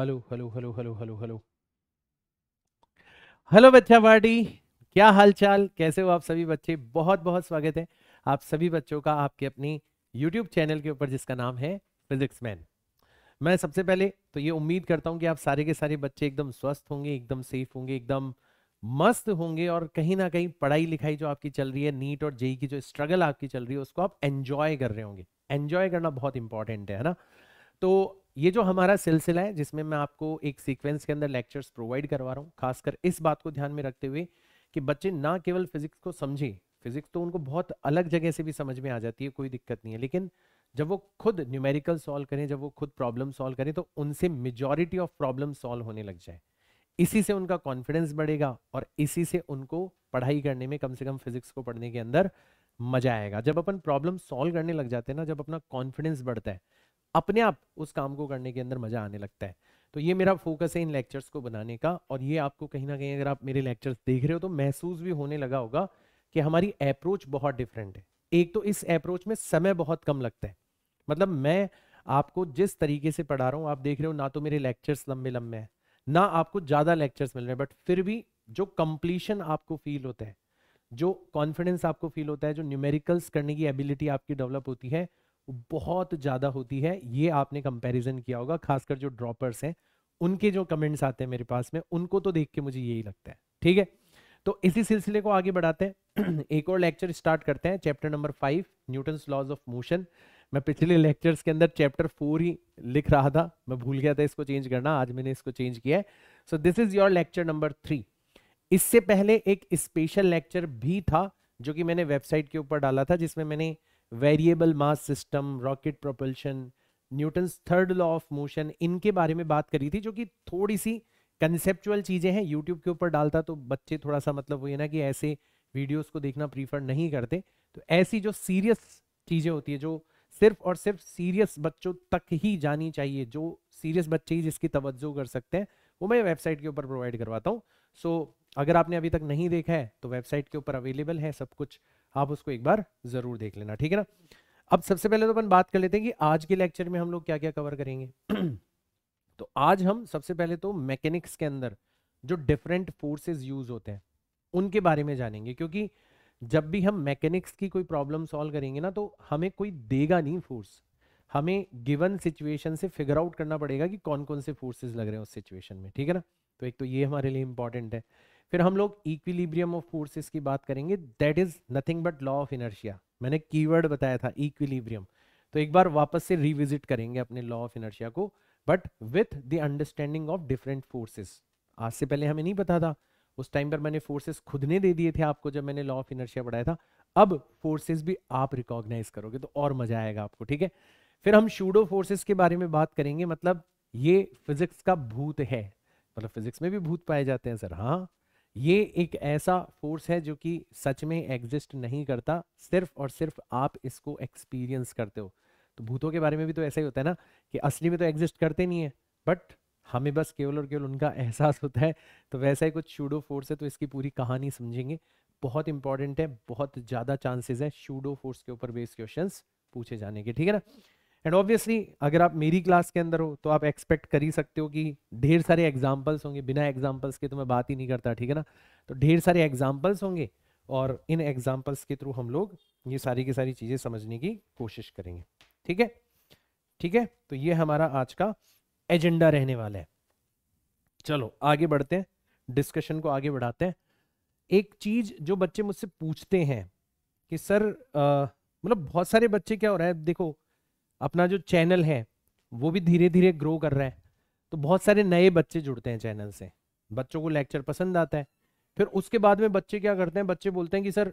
Hello hello hello hello hello hello hello बच्चा party क्या हालचाल कैसे हो आप सभी बच्चे बहुत बहुत स्वागत है आप सभी बच्चों का आपके अपनी यूट्यूब चैनल के ऊपर जिसका नाम है फिजिक्स मैन मैं सबसे पहले तो ये उम्मीद करता हूँ कि आप सारे के सारे बच्चे एकदम स्वस्थ होंगे एकदम सेफ होंगे एकदम मस्त होंगे और कहीं ना कहीं पढ़ाई लिखाई जो आपकी चल रही है नीट और जेई की जो स्ट्रगल आपकी चल रही है उसको आप एंजॉय कर रहे होंगे एंजॉय करना बहुत इंपॉर्टेंट है ना तो ये जो हमारा सिलसिला है जिसमें मैं आपको एक सीक्वेंस के अंदर लेक्चर्स प्रोवाइड करवा रहा हूँ खासकर इस बात को ध्यान में रखते हुए कि बच्चे ना केवल फिजिक्स को समझे फिजिक्स तो उनको बहुत अलग जगह से भी समझ में आ जाती है कोई दिक्कत नहीं है लेकिन जब वो खुद न्यूमेरिकल सॉल्व करें जब वो खुद प्रॉब्लम सॉल्व करें तो उनसे मेजोरिटी ऑफ प्रॉब्लम सॉल्व होने लग जाए इसी से उनका कॉन्फिडेंस बढ़ेगा और इसी से उनको पढ़ाई करने में कम से कम फिजिक्स को पढ़ने के अंदर मजा आएगा जब अपन प्रॉब्लम सॉल्व करने लग जाते हैं ना जब अपना कॉन्फिडेंस बढ़ता है अपने आप उस काम को करने के अंदर मजा आने लगता है तो ये मेरा फोकस है इन लेक्चर्स को बनाने का और ये आपको कहीं ना कहीं अगर आप मेरे लेक्चर्स देख रहे हो तो महसूस भी होने लगा होगा कि हमारी अप्रोच बहुत डिफरेंट है एक तो इस अप्रोच में समय बहुत कम लगता है मतलब मैं आपको जिस तरीके से पढ़ा रहा हूँ आप देख रहे हो ना तो मेरे लेक्चर्स लंबे लंबे हैं ना आपको ज़्यादा लेक्चर्स मिल रहे हैं बट फिर भी जो कंप्लीशन आपको फील होता है जो कॉन्फिडेंस आपको फील होता है जो न्यूमेरिकल्स करने की एबिलिटी आपकी डेवलप होती है बहुत ज़्यादा होती है ये आपने कंपैरिजन किया होगा खासकर जो ड्रॉपर्स हैं उनके जो कमेंट्स आते हैं मेरे पास में उनको तो देख के मुझे यही लगता है ठीक है तो इसी सिलसिले को आगे बढ़ाते हैं एक और लेक्चर स्टार्ट करते हैं chapter number five Newton laws of motion मैं पिछले लेक्चर्स के अंदर चैप्टर फोर ही लिख रहा था मैं भूल गया था इसको चेंज करना आज मैंने इसको चेंज किया है so this is your lecture number three इससे पहले एक स्पेशल लेक्चर भी था जो कि मैंने वेबसाइट के ऊपर डाला था जिसमें मैंने variable mass system rocket propulsion Newton third law of motion इनके बारे में बात करी थी जो कि थोड़ी सी कंसेप्चुअल चीज़ें हैं यूट्यूब के ऊपर डालता तो बच्चे थोड़ा सा मतलब हुई ना कि ऐसे वीडियोस को देखना प्रीफर नहीं करते तो ऐसी जो सीरियस चीज़ें होती है जो सिर्फ और सिर्फ सीरियस बच्चों तक ही जानी चाहिए जो सीरियस बच्चे ही जिसकी तवज्जो कर सकते हैं वो मैं वेबसाइट के ऊपर प्रोवाइड करवाता हूँ सो so, अगर आपने अभी तक नहीं देखा है तो वेबसाइट के ऊपर अवेलेबल है सब कुछ आप उसको एक बार जरूर देख लेना ठीक है ना अब सबसे पहले तो अपन बात कर लेते हैं कि आज के लेक्चर में हम लोग क्या क्या कवर करेंगे तो आज हम सबसे पहले तो मैकेनिक्स के अंदर जो डिफरेंट फोर्सेज यूज होते हैं उनके बारे में जानेंगे क्योंकि जब भी हम मैकेनिक्स की कोई प्रॉब्लम सॉल्व करेंगे ना तो हमें कोई देगा नहीं फोर्स हमें गिवन सिचुएशन से फिगर आउट करना पड़ेगा कि कौन कौन से फोर्सेज लग रहे हैं उस सिचुएशन में ठीक है ना तो एक तो ये हमारे लिए इंपॉर्टेंट है फिर हम लोग इक्विलिब्रियम ऑफ फोर्सेस की बात करेंगे that is nothing but law of inertia मैंने कीवर्ड बताया था इक्विलिब्रियम तो एक बार वापस से रिविजिट करेंगे अपने लॉ ऑफ इनर्शिया को but with the understanding of different forces आज से पहले हमें नहीं पता था उस टाइम पर मैंने फोर्सेस खुद ने दे दिए थे आपको जब मैंने लॉ ऑफ इनर्शिया पढ़ाया था अब फोर्सेस भी आप रिकॉग्नाइज करोगे तो और मजा आएगा आपको ठीक है फिर हम शूडो फोर्सेस के बारे में बात करेंगे मतलब ये फिजिक्स का भूत है मतलब फिजिक्स में भी भूत पाए जाते हैं सर हाँ ये एक ऐसा फोर्स है जो कि सच में एग्जिस्ट नहीं करता सिर्फ और सिर्फ आप इसको एक्सपीरियंस करते हो तो भूतों के बारे में भी तो ऐसा ही होता है ना कि असली में तो एग्जिस्ट करते नहीं है बट हमें बस केवल और केवल उनका एहसास होता है तो वैसा ही कुछ शूडो फोर्स है तो इसकी पूरी कहानी समझेंगे बहुत इंपॉर्टेंट है बहुत ज़्यादा चांसेस है शूडो फोर्स के ऊपर बेस्ड क्वेश्चन पूछे जाने के ठीक है ना एंड ऑब्वियसली अगर आप मेरी क्लास के अंदर हो तो आप एक्सपेक्ट कर ही सकते हो कि ढेर सारे एग्जाम्पल्स होंगे बिना एग्जाम्पल्स के तो मैं बात ही नहीं करता ठीक है ना तो ढेर सारे एग्जाम्पल्स होंगे और इन एग्जाम्पल्स के थ्रू हम लोग ये सारी की सारी चीज़ें समझने की कोशिश करेंगे ठीक है ठीक है तो ये हमारा आज का एजेंडा रहने वाला है चलो आगे बढ़ते हैं डिस्कशन को आगे बढ़ाते हैं एक चीज़ जो बच्चे मुझसे पूछते हैं कि सर मतलब बहुत सारे बच्चे क्या हो रहा है देखो अपना जो चैनल है वो भी धीरे धीरे ग्रो कर रहा है तो बहुत सारे नए बच्चे जुड़ते हैं चैनल से बच्चों को लेक्चर पसंद आता है फिर उसके बाद में बच्चे क्या करते हैं बच्चे बोलते हैं कि सर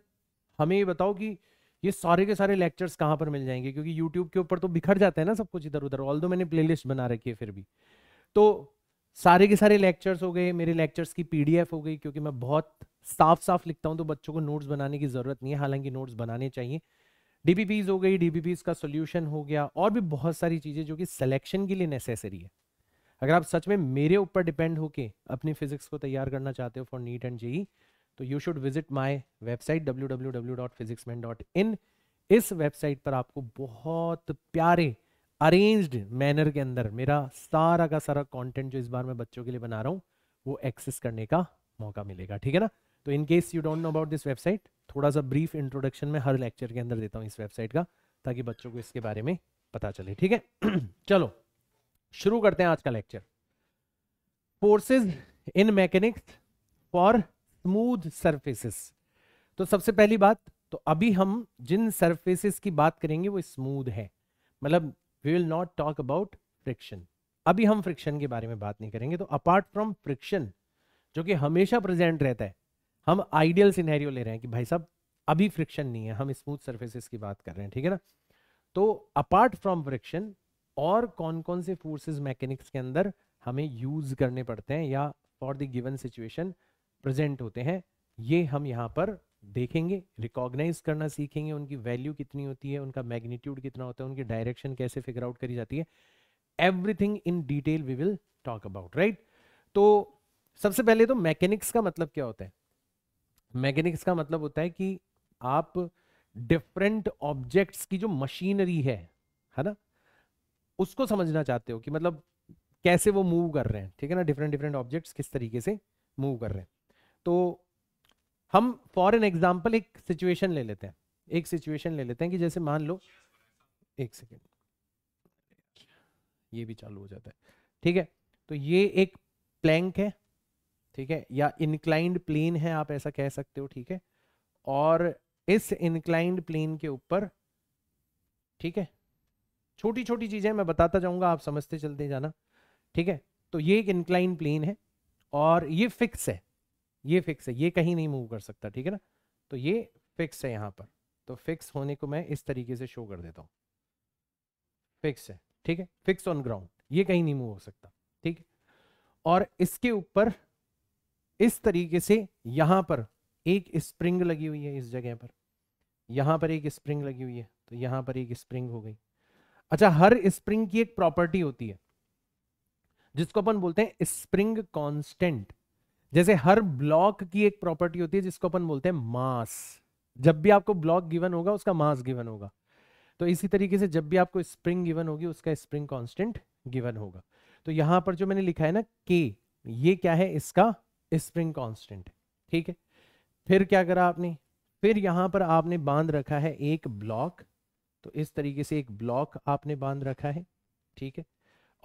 हमें ये बताओ कि ये सारे के सारे लेक्चर्स कहाँ पर मिल जाएंगे क्योंकि यूट्यूब के ऊपर तो बिखर जाता है ना सब कुछ इधर उधर ऑल दो मैंने प्ले बना रखी है फिर भी तो सारे के सारे लेक्चर्स हो गए मेरे लेक्चर्स की पीडीएफ हो गई क्योंकि मैं बहुत साफ साफ लिखता हूँ तो बच्चों को नोट्स बनाने की जरूरत नहीं है हालांकि नोट्स बनाने चाहिए डीबीपीज हो गई डीबीपीज का सोल्यूशन हो गया और भी बहुत सारी चीज़ें जो कि सिलेक्शन के लिए नेसेसरी है अगर आप सच में मेरे ऊपर डिपेंड होके अपनी फिजिक्स को तैयार करना चाहते हो फॉर नीट एंड जेई तो you should visit my website W इस वेबसाइट पर आपको बहुत प्यारे अरेंज्ड मैनर के अंदर मेरा सारा का सारा कंटेंट जो इस बार मैं बच्चों के लिए बना रहा हूँ वो एक्सेस करने का मौका मिलेगा ठीक है ना तो in case you don't know about this website थोड़ा सा ब्रीफ इंट्रोडक्शन में हर लेक्चर के अंदर देता हूँ इस वेबसाइट का ताकि बच्चों को इसके बारे में पता चले ठीक है चलो शुरू करते हैं आज का lecture forces in mechanics for smooth surfaces तो सबसे पहली बात तो अभी हम जिन सर्फेसिस की बात करेंगे वो स्मूथ है मतलब we will not talk about friction अभी हम फ्रिक्शन के बारे में बात नहीं करेंगे तो अपार्ट फ्रॉम फ्रिक्शन जो कि हमेशा प्रेजेंट रहता है हम आइडियल सिनेरियो ले रहे हैं कि भाई साहब अभी फ्रिक्शन नहीं है हम स्मूथ सर्फेसिस की बात कर रहे हैं ठीक है ना तो अपार्ट फ्रॉम फ्रिक्शन और कौन कौन से फोर्सेज मैकेनिक्स के अंदर हमें यूज करने पड़ते हैं या for the given situation present होते हैं ये हम यहाँ पर देखेंगे रिकॉग्नाइज करना सीखेंगे उनकी वैल्यू कितनी होती है उनका मैग्नीट्यूड कितना होता है उनकी डायरेक्शन कैसे फिगर आउट करी जाती है everything in detail we will talk about right तो सबसे पहले तो मैकेनिक्स का मतलब क्या होता है मैकेनिक्स का मतलब होता है कि आप डिफरेंट ऑब्जेक्ट्स की जो मशीनरी है है ना उसको समझना चाहते हो कि मतलब कैसे वो मूव कर रहे हैं ठीक है ना डिफरेंट डिफरेंट ऑब्जेक्ट्स किस तरीके से मूव कर रहे हैं तो हम फॉर एन एग्जाम्पल एक सिचुएशन ले लेते हैं एक सिचुएशन ले लेते हैं कि जैसे मान लो एक सेकेंड ये भी चालू हो जाता है ठीक है तो ये एक प्लैंक है ठीक है या इनक्लाइंड प्लेन है आप ऐसा कह सकते हो ठीक है और इस इनक्लाइंड प्लेन के ऊपर ठीक है छोटी छोटी चीजें मैं बताता जाऊंगा आप समझते चलते जाना ठीक है तो ये एक इंक्लाइन प्लेन है और ये फिक्स है ये फिक्स है ये कहीं नहीं मूव कर सकता ठीक है ना तो ये फिक्स है यहाँ पर तो फिक्स होने को मैं इस तरीके से शो कर देता हूं फिक्स है ठीक है फिक्स ऑन ग्राउंड ये कहीं नहीं मूव हो सकता ठीक है और इसके ऊपर इस तरीके से यहां पर एक स्प्रिंग लगी हुई है इस जगह पर यहां पर एक स्प्रिंग लगी हुई है तो यहां पर एक स्प्रिंग हो गई अच्छा हर स्प्रिंग की एक प्रॉपर्टी होती है जिसको अपन बोलते हैं स्प्रिंग कांस्टेंट जैसे हर ब्लॉक की एक प्रॉपर्टी होती है जिसको अपन बोलते हैं मास जब भी आपको ब्लॉक गिवन होगा उसका मास गिवन होगा तो इसी तरीके से जब भी आपको स्प्रिंग गिवन होगी उसका स्प्रिंग कॉन्स्टेंट गिवन होगा तो यहां पर जो मैंने लिखा है ना के ये क्या है इसका स्प्रिंग कांस्टेंट ठीक है फिर क्या करा आपने फिर यहां पर आपने बांध रखा है एक ब्लॉक तो इस तरीके से एक ब्लॉक आपने बांध रखा है ठीक है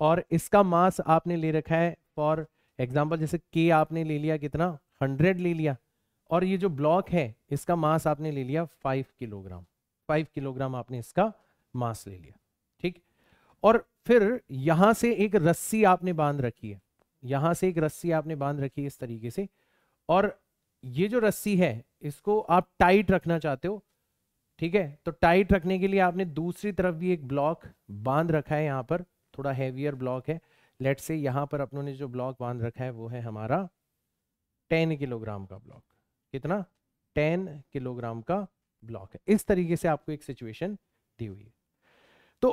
और इसका मास आपने ले रखा है फॉर एग्जाम्पल जैसे के आपने ले लिया कितना हंड्रेड ले लिया और ये जो ब्लॉक है इसका मास आपने ले लिया फाइव किलोग्राम फाइव किलोग्राम आपने इसका मास ले लिया ठीक और फिर यहां से एक रस्सी आपने बांध रखी है यहाँ से एक रस्सी आपने बांध रखी है इस तरीके से और ये जो रस्सी है इसको आप टाइट रखना चाहते हो ठीक है तो टाइट रखने के लिए आपने दूसरी तरफ भी एक ब्लॉक बांध रखा है यहाँ पर थोड़ा हैवियर ब्लॉक है लेट से यहाँ पर अपनों ने जो ब्लॉक बांध रखा है वो है हमारा टेन किलोग्राम का ब्लॉक कितना टेन किलोग्राम का ब्लॉक है इस तरीके से आपको एक सिचुएशन दी हुई है तो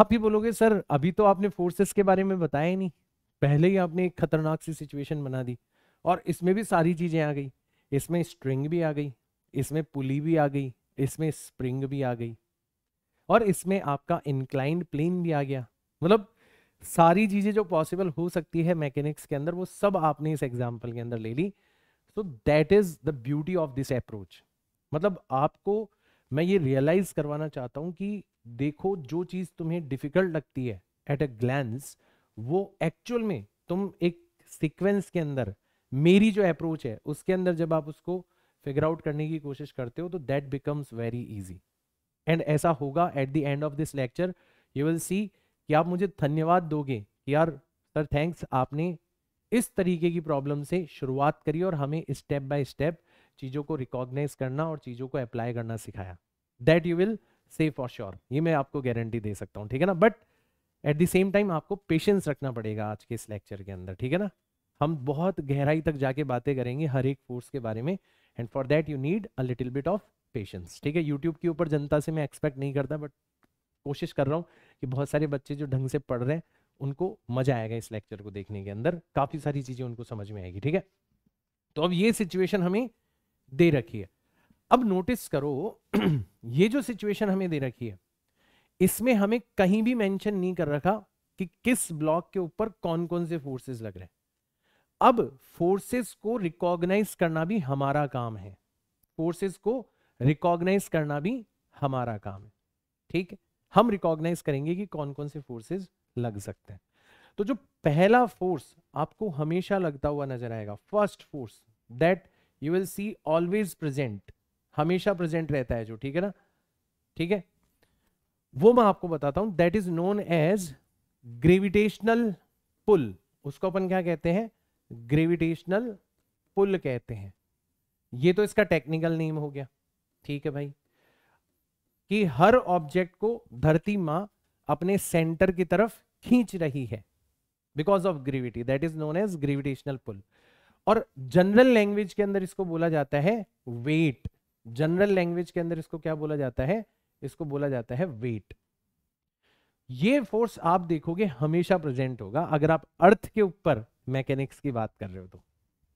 आप ही बोलोगे सर अभी तो आपने फोर्सेस के बारे में बताया ही नहीं पहले ही आपने एक खतरनाक सी सिचुएशन बना दी और इसमें भी सारी चीज़ें आ गई इसमें स्ट्रिंग भी आ गई इसमें पुली भी आ गई इसमें स्प्रिंग भी आ गई और इसमें आपका इंक्लाइंड प्लेन भी आ गया मतलब सारी चीज़ें जो पॉसिबल हो सकती है मैकेनिक्स के अंदर वो सब आपने इस एग्जाम्पल के अंदर ले ली so that is the beauty of this approach मतलब आपको मैं ये रियलाइज करवाना चाहता हूँ कि देखो जो चीज़ तुम्हें डिफिकल्ट लगती है एट अ ग्लैंस वो एक्चुअल में तुम एक सीक्वेंस के अंदर मेरी जो अप्रोच है उसके अंदर जब आप उसको फिगर आउट करने की कोशिश करते हो तो that becomes very easy and ऐसा होगा at the end of this lecture you will see कि आप मुझे धन्यवाद दोगे कि यार सर थैंक्स आपने इस तरीके की प्रॉब्लम से शुरुआत करी और हमें स्टेप बाय स्टेप चीज़ों को रिकॉग्नाइज करना और चीज़ों को अप्लाई करना सिखाया that you will safe for sure ये मैं आपको गारंटी दे सकता हूँ ठीक है ना but at the same time आपको पेशेंस रखना पड़ेगा आज के इस लेक्चर के अंदर ठीक है ना हम बहुत गहराई तक जाके बातें करेंगे हर एक फोर्स के बारे में and for that you need a little bit of patience ठीक है यूट्यूब के ऊपर जनता से मैं एक्सपेक्ट नहीं करता बट कोशिश कर रहा हूँ कि बहुत सारे बच्चे जो ढंग से पढ़ रहे हैं उनको मजा आएगा इस लेक्चर को देखने के अंदर काफ़ी सारी चीज़ें उनको समझ में आएगी ठीक है तो अब ये सिचुएशन हमें दे रखी है अब नोटिस करो ये जो सिचुएशन हमें दे रखी है इसमें हमें कहीं भी मेंशन नहीं कर रखा कि किस ब्लॉक के ऊपर कौन कौन से फोर्सेस लग रहे हैं अब फोर्सेस को रिकॉग्नाइज करना भी हमारा काम है फोर्सेस को रिकॉग्नाइज करना भी हमारा काम है ठीक है हम रिकॉग्नाइज करेंगे कि कौन कौन से फोर्सेस लग सकते हैं तो जो पहला फोर्स आपको हमेशा लगता हुआ नजर आएगा first force that you will see always present हमेशा प्रेजेंट रहता है जो ठीक है ना ठीक है वो मैं आपको बताता हूं that is known as gravitational pull उसको अपन क्या कहते हैं ग्रेविटेशनल पुल कहते हैं ये तो इसका टेक्निकल नेम हो गया ठीक है भाई कि हर ऑब्जेक्ट को धरती माँ अपने सेंटर की तरफ खींच रही है because of gravity that is known as gravitational pull और जनरल लैंग्वेज के अंदर इसको बोला जाता है वेट जनरल लैंग्वेज के अंदर इसको क्या बोला जाता है इसको बोला जाता है वेट ये फोर्स आप देखोगे हमेशा प्रेजेंट होगा अगर आप अर्थ के ऊपर मैकेनिक्स की बात कर रहे हो तो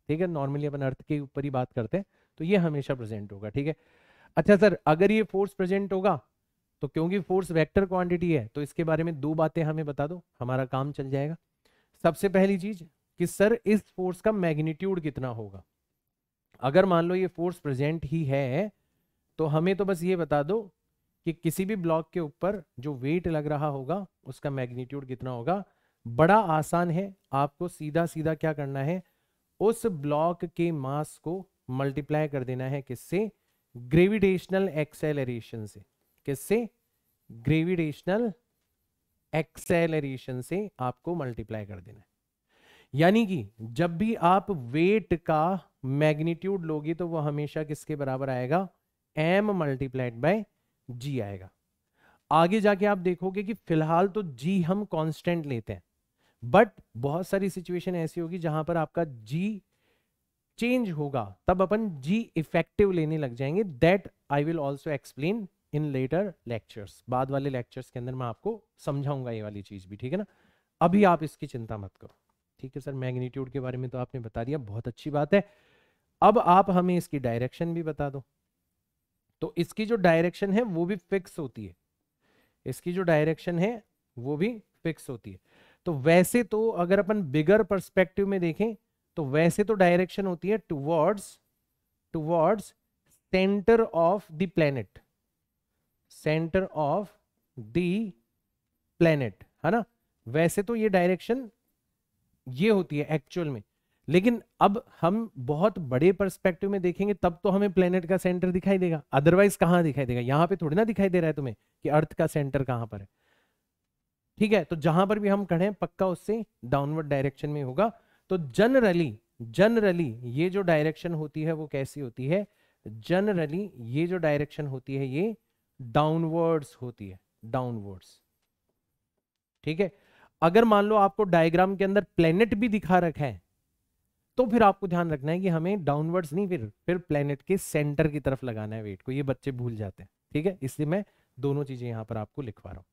ठीक है नॉर्मली अपन अर्थ के ऊपर ही बात करते हैं तो ये हमेशा प्रेजेंट होगा ठीक है अच्छा सर अगर ये फोर्स प्रेजेंट होगा तो क्योंकि फोर्स वेक्टर क्वांटिटी है तो इसके बारे में दो बातें हमें बता दो हमारा काम चल जाएगा सबसे पहली चीज कि सर इस फोर्स का मैग्नीट्यूड कितना होगा अगर मान लो ये फोर्स प्रेजेंट ही है तो हमें तो बस ये बता दो कि किसी भी ब्लॉक के ऊपर जो वेट लग रहा होगा उसका मैग्नीट्यूड कितना होगा बड़ा आसान है आपको सीधा सीधा क्या करना है उस ब्लॉक के मास को मल्टीप्लाई कर देना है किससे ग्रेविटेशनल एक्सेलरेशन से किससे ग्रेविटेशनल एक्सेलरेशन से आपको मल्टीप्लाई कर देना है यानी कि जब भी आप वेट का मैग्नीट्यूड लोगे तो वो हमेशा किसके बराबर आएगा एम मल्टीप्लाइड बाय जी आएगा आगे जाके आप देखोगे कि फिलहाल तो जी हम कांस्टेंट लेते हैं बट बहुत सारी सिचुएशन ऐसी होगी जहां पर आपका जी चेंज होगा तब अपन जी इफेक्टिव लेने लग जाएंगे that I will also explain in later lectures बाद वाले लेक्चर्स के अंदर मैं आपको समझाऊंगा ये वाली चीज भी ठीक है ना अभी आप इसकी चिंता मत करो ठीक है सर मैग्नीट्यूड के बारे में तो आपने बता दिया बहुत अच्छी बात है अब आप हमें इसकी डायरेक्शन भी बता दो तो इसकी जो डायरेक्शन है वो भी फिक्स होती है इसकी जो डायरेक्शन है वो भी फिक्स होती है तो वैसे तो अगर अपन बिगर परस्पेक्टिव में देखें तो वैसे तो डायरेक्शन होती है towards towards centre of the planet centre of the planet है ना वैसे तो ये डायरेक्शन ये होती है एक्चुअल में लेकिन अब हम बहुत बड़े परस्पेक्टिव में देखेंगे तब तो हमें प्लेनेट का सेंटर दिखाई देगा अदरवाइज कहां दिखाई देगा यहां पे थोड़ी ना दिखाई दे रहा है तुम्हें कि अर्थ का सेंटर कहां पर है ठीक है तो जहां पर भी हम खड़े हैं पक्का उससे डाउनवर्ड डायरेक्शन में होगा तो जनरली जनरली ये जो डायरेक्शन होती है वो कैसी होती है जनरली ये जो डायरेक्शन होती है ये डाउनवर्ड्स होती है डाउनवर्ड्स ठीक है अगर मान लो आपको डायग्राम के अंदर प्लेनेट भी दिखा रखा है तो फिर आपको ध्यान रखना है कि हमें डाउनवर्ड्स नहीं फिर फिर प्लेनेट के सेंटर की तरफ लगाना है वेट को ये बच्चे भूल जाते हैं ठीक है इसलिए मैं दोनों चीजें यहां पर आपको लिखवा रहा हूं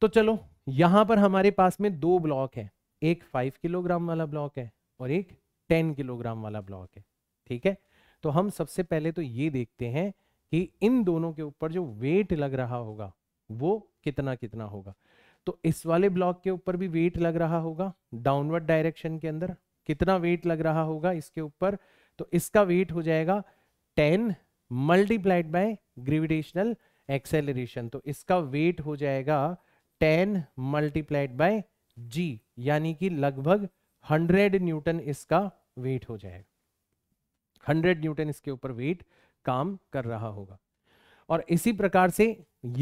तो चलो यहां पर हमारे पास में दो ब्लॉक है एक फाइव किलोग्राम वाला ब्लॉक है और एक टेन किलोग्राम वाला ब्लॉक है ठीक है तो हम सबसे पहले तो ये देखते हैं कि इन दोनों के ऊपर जो वेट लग रहा होगा वो कितना कितना होगा तो इस वाले ब्लॉक के ऊपर भी वेट लग रहा होगा डाउनवर्ड डायरेक्शन के अंदर कितना वेट लग रहा होगा इसके ऊपर तो इसका वेट हो जाएगा ten multiplied by gravitational acceleration तो इसका वेट हो जाएगा टेन मल्टीप्लाइड बाय जी यानी कि लगभग हंड्रेड न्यूटन इसका वेट हो जाएगा हंड्रेड न्यूटन इसके ऊपर वेट काम कर रहा होगा और इसी प्रकार से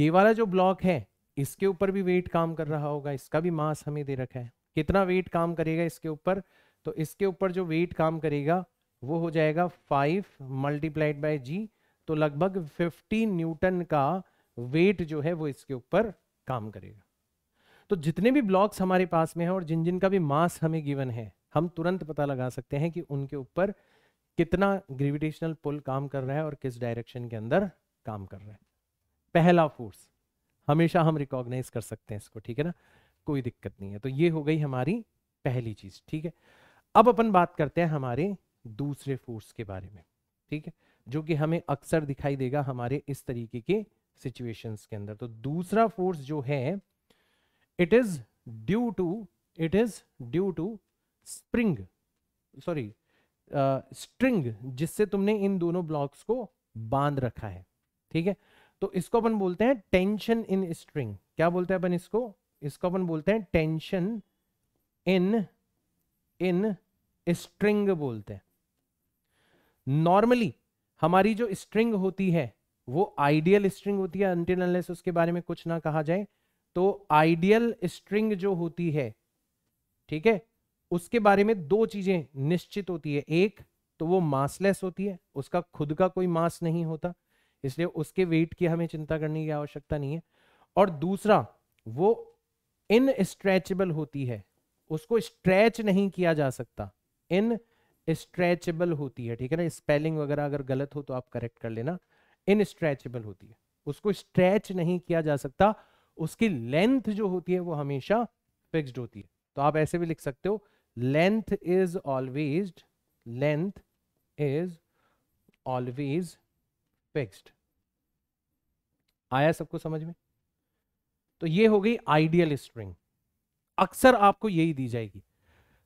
ये वाला जो ब्लॉक है इसके ऊपर भी वेट काम कर रहा होगा इसका भी मास हमें दे रखा है कितना वेट काम करेगा इसके ऊपर तो इसके ऊपर जो वेट काम करेगा वो हो जाएगा फाइव मल्टीप्लाइड बाई जी तो लगभग फिफ्टी न्यूटन का वेट जो है वो इसके ऊपर काम करेगा तो जितने भी ब्लॉक्स हमारे पास में है और जिन जिन का भी मास हमें गिवन है हम तुरंत पता लगा सकते हैं कि उनके ऊपर कितना ग्रेविटेशनल पुल काम कर रहा है और किस डायरेक्शन के अंदर काम कर रहा है पहला फोर्स हमेशा हम रिकॉग्नाइज कर सकते हैं इसको ठीक है ना कोई दिक्कत नहीं है तो ये हो गई हमारी पहली चीज ठीक है अब अपन बात करते हैं हमारे दूसरे फोर्स के बारे में ठीक है जो कि हमें अक्सर दिखाई देगा हमारे इस तरीके के सिचुएशंस के अंदर तो दूसरा फोर्स जो है it is due to it is due to spring sorry string जिससे तुमने इन दोनों ब्लॉक्स को बांध रखा है ठीक है तो इसको अपन बोलते हैं टेंशन इन स्ट्रिंग क्या बोलते हैं अपन इसको इसको अपन बोलते हैं टेंशन इन इन स्ट्रिंग बोलते हैं नॉर्मली हमारी जो स्ट्रिंग होती है वो आइडियल स्ट्रिंग होती है अनटिल अनलेस उसके बारे में कुछ ना कहा जाए तो आइडियल स्ट्रिंग जो होती है ठीक है उसके बारे में दो चीजें निश्चित होती है एक तो वो मासलेस होती है उसका खुद का कोई मास नहीं होता इसलिए उसके वेट की हमें चिंता करने की आवश्यकता नहीं है और दूसरा वो इनस्ट्रेचेबल होती है उसको स्ट्रेच नहीं किया जा सकता इन स्ट्रेचेबल होती है ठीक है ना स्पेलिंग वगैरह अगर गलत हो तो आप करेक्ट कर लेना इन स्ट्रेचेबल होती है उसको स्ट्रेच नहीं किया जा सकता उसकी लेंथ जो होती है वो हमेशा फिक्स्ड होती है तो आप ऐसे भी लिख सकते हो length is always length is always fixed आया सबको समझ में तो ये हो गई आइडियल स्ट्रिंग अक्सर आपको यही दी जाएगी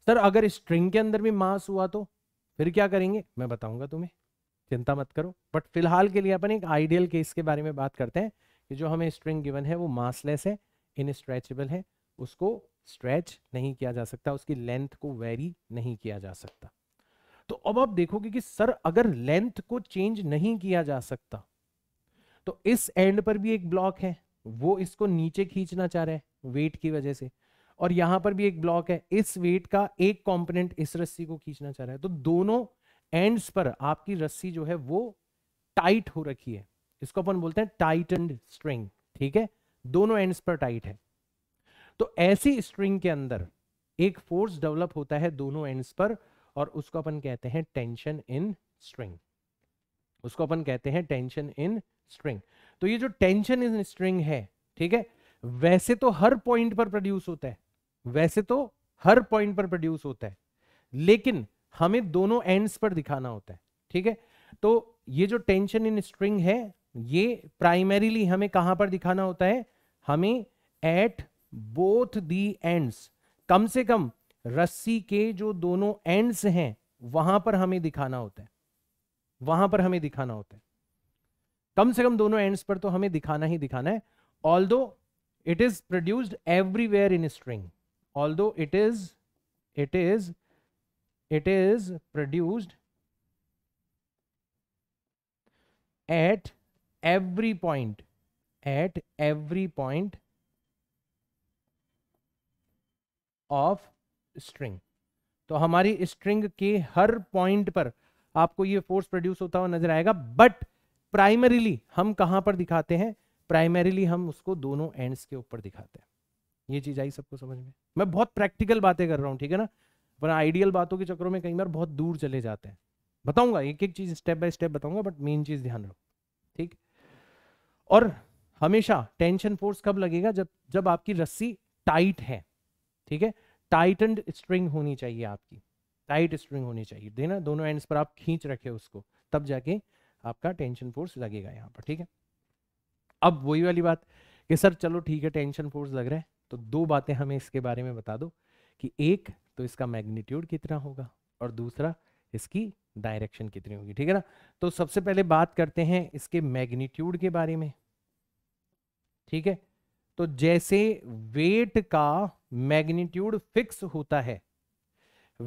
सर अगर स्ट्रिंग के अंदर भी मास हुआ तो फिर क्या करेंगे मैं बताऊंगा तुम्हें चिंता मत करो बट फिलहाल के लिए अपन एक आइडियल केस के बारे में बात करते हैं कि जो हमें स्ट्रिंग गिवन है वो मासलेस है इनस्ट्रेचेबल है उसको स्ट्रेच नहीं किया जा सकता उसकी लेंथ को वेरी नहीं किया जा सकता तो अब आप देखोगे कि सर अगर लेंथ को चेंज नहीं किया जा सकता तो इस एंड पर भी एक ब्लॉक है वो इसको नीचे खींचना चाह रहा है वेट की वजह से और यहां पर भी एक ब्लॉक है इस वेट का एक कंपोनेंट इस रस्सी को खींचना चाह रहा है तो दोनों एंड्स पर आपकी रस्सी जो है वो टाइट हो रखी है इसको अपन बोलते हैं टाइट एंड स्ट्रिंग ठीक है दोनों एंड्स पर टाइट है तो ऐसी स्ट्रिंग के अंदर एक फोर्स डेवलप होता है दोनों एंड्स पर और उसको अपन कहते हैं टेंशन इन स्ट्रिंग उसको अपन कहते हैं टेंशन इन स्ट्रिंग तो ये जो टेंशन इन स्ट्रिंग है ठीक है वैसे तो हर पॉइंट पर प्रोड्यूस होता है वैसे तो हर पॉइंट पर प्रोड्यूस होता है लेकिन हमें दोनों एंड्स पर दिखाना होता है ठीक है तो ये जो टेंशन इन स्ट्रिंग है ये प्राइमरीली हमें कहां पर दिखाना होता है हमें एट बोथ दी एंड्स कम से कम रस्सी के जो दोनों एंड्स हैं वहां पर हमें दिखाना होता है वहां पर हमें दिखाना होता है कम से कम दोनों एंड्स पर तो हमें दिखाना ही दिखाना है all it is produced everywhere in string although it is it is it is produced at every point at every point of string तो हमारी स्ट्रिंग के हर पॉइंट पर आपको ये फोर्स प्रोड्यूस होता हुआ नजर आएगा बट प्राइमरीली हम कहां पर दिखाते हैं प्राइमरीली हम उसको दोनों एंड्स के ऊपर दिखाते हैं ये चीज आई सबको समझ में मैं बहुत प्रैक्टिकल बातें कर रहा हूँ ठीक है ना वरना आइडियल बातों के चक्रों में कई बार बहुत दूर चले जाते हैं बताऊंगा एक एक चीज स्टेप बाय स्टेप बताऊंगा बट मेन चीज ध्यान रखो ठीक और हमेशा टेंशन फोर्स कब लगेगा जब जब आपकी रस्सी टाइट है ठीक है टाइटेंड स्ट्रिंग होनी चाहिए आपकी टाइट स्ट्रिंग होनी चाहिए देना दोनों एंड्स पर आप खींच रखे उसको तब जाके आपका टेंशन फोर्स लगेगा यहाँ पर ठीक है अब वही वाली बात कि सर चलो ठीक है टेंशन फोर्स लग रहा है तो दो बातें हमें इसके बारे में बता दो कि एक तो इसका मैग्नीट्यूड कितना होगा और दूसरा इसकी डायरेक्शन कितनी होगी ठीक है ना तो सबसे पहले बात करते हैं इसके मैग्नीट्यूड के बारे में ठीक है तो जैसे वेट का मैग्नीट्यूड फिक्स होता है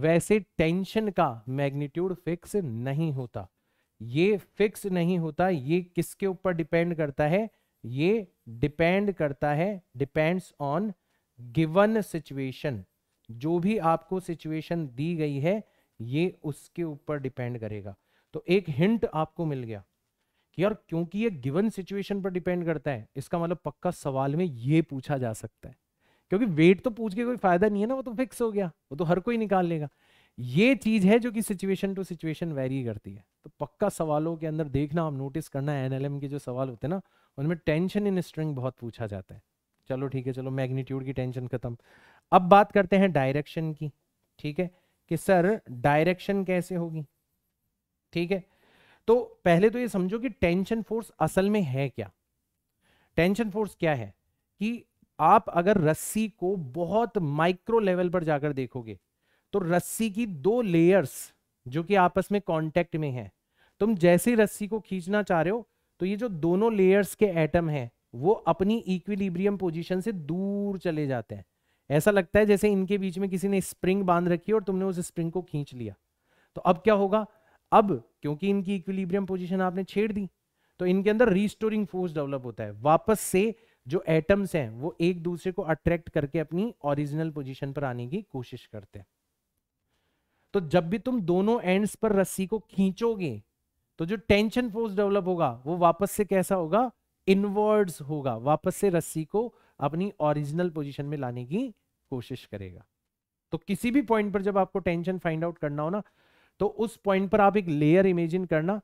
वैसे टेंशन का मैग्नीट्यूड फिक्स नहीं होता ये फिक्स नहीं होता ये किसके ऊपर डिपेंड करता है ये डिपेंड करता है डिपेंड्स ऑन गिवन सिचुएशन जो भी आपको सिचुएशन दी गई है ये उसके ऊपर डिपेंड करेगा तो एक हिंट आपको मिल गया कि यार क्योंकि ये गिवन सिचुएशन पर डिपेंड करता है इसका मतलब पक्का सवाल में ये पूछा जा सकता है क्योंकि वेट तो पूछ के कोई फायदा नहीं है ना वो तो फिक्स हो गया वो तो हर कोई निकाल लेगा ये चीज है जो कि सिचुएशन टू सिचुएशन वेरी करती है तो पक्का सवालों के अंदर देखना आप नोटिस करना एनएलएम के जो सवाल होते हैं ना उनमें टेंशन इन स्ट्रिंग बहुत पूछा जाता है चलो ठीक है चलो मैग्नीट्यूड की टेंशन खत्म अब बात करते हैं डायरेक्शन की ठीक है कि सर डायरेक्शन कैसे होगी ठीक है तो पहले तो ये समझो कि टेंशन फोर्स असल में है क्या टेंशन फोर्स क्या है कि आप अगर रस्सी को बहुत माइक्रो लेवल पर जाकर देखोगे तो रस्सी की दो लेयर्स जो कि आपस में कांटेक्ट में हैं तुम जैसे रस्सी को खींचना चाह रहे हो तो ये जो दोनों लेयर्स के एटम हैं वो अपनी इक्विलिब्रियम पोजीशन से दूर चले जाते हैं ऐसा लगता है जैसे इनके बीच में किसी ने स्प्रिंग बांध रखी है और तुमने उस स्प्रिंग को खींच लिया तो अब क्या होगा अब क्योंकि इनकी इक्विलिब्रियम पोजिशन आपने छेड़ दी तो इनके अंदर रिस्टोरिंग फोर्स डेवलप होता है वापस से जो एटम्स हैं वो एक दूसरे को अट्रैक्ट करके अपनी ओरिजिनल पोजीशन पर आने की कोशिश करते हैं तो जब भी तुम दोनों एंड्स पर रस्सी को खींचोगे तो जो टेंशन फोर्स डेवलप होगा वो वापस से कैसा होगा इनवर्ड्स होगा वापस से रस्सी को अपनी ओरिजिनल पोजीशन में लाने की कोशिश करेगा तो किसी भी पॉइंट पर जब आपको टेंशन फाइंड आउट करना हो ना तो उस पॉइंट पर आप एक लेयर इमेजिन करना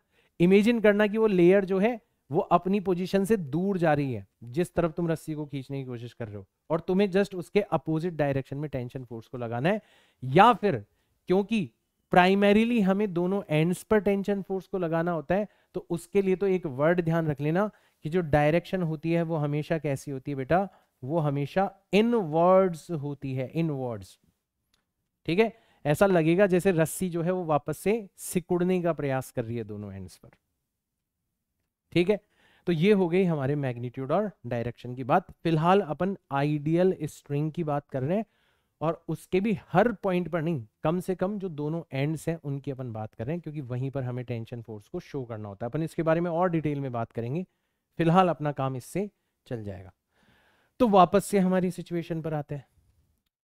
इमेजिन करना कि वो लेयर जो है वो अपनी पोजीशन से दूर जा रही है जिस तरफ तुम रस्सी को खींचने की कोशिश कर रहे हो और तुम्हें जस्ट उसके अपोजिट डायरेक्शन में टेंशन फोर्स को लगाना है या फिर क्योंकि प्राइमरीली हमें दोनों एंड्स पर टेंशन फोर्स को लगाना होता है तो उसके लिए तो एक वर्ड ध्यान रख लेना कि जो डायरेक्शन होती है वो हमेशा कैसी होती है बेटा वो हमेशा इनवर्ड्स होती है वर्ड्स ठीक है ऐसा लगेगा जैसे रस्सी जो है वो वापस से सिकुड़ने का प्रयास कर रही है दोनों एंड्स पर ठीक है तो ये हो गई हमारे मैग्नीट्यूड और डायरेक्शन की बात फिलहाल अपन आइडियल स्ट्रिंग की बात कर रहे हैं और उसके भी हर पॉइंट पर नहीं कम से कम जो दोनों एंड्स हैं उनकी अपन बात कर रहे हैं क्योंकि वहीं पर हमें टेंशन फोर्स को शो करना होता है अपन इसके बारे में और डिटेल में बात करेंगे फिलहाल अपना काम इससे चल जाएगा तो वापस से हमारी सिचुएशन पर आते हैं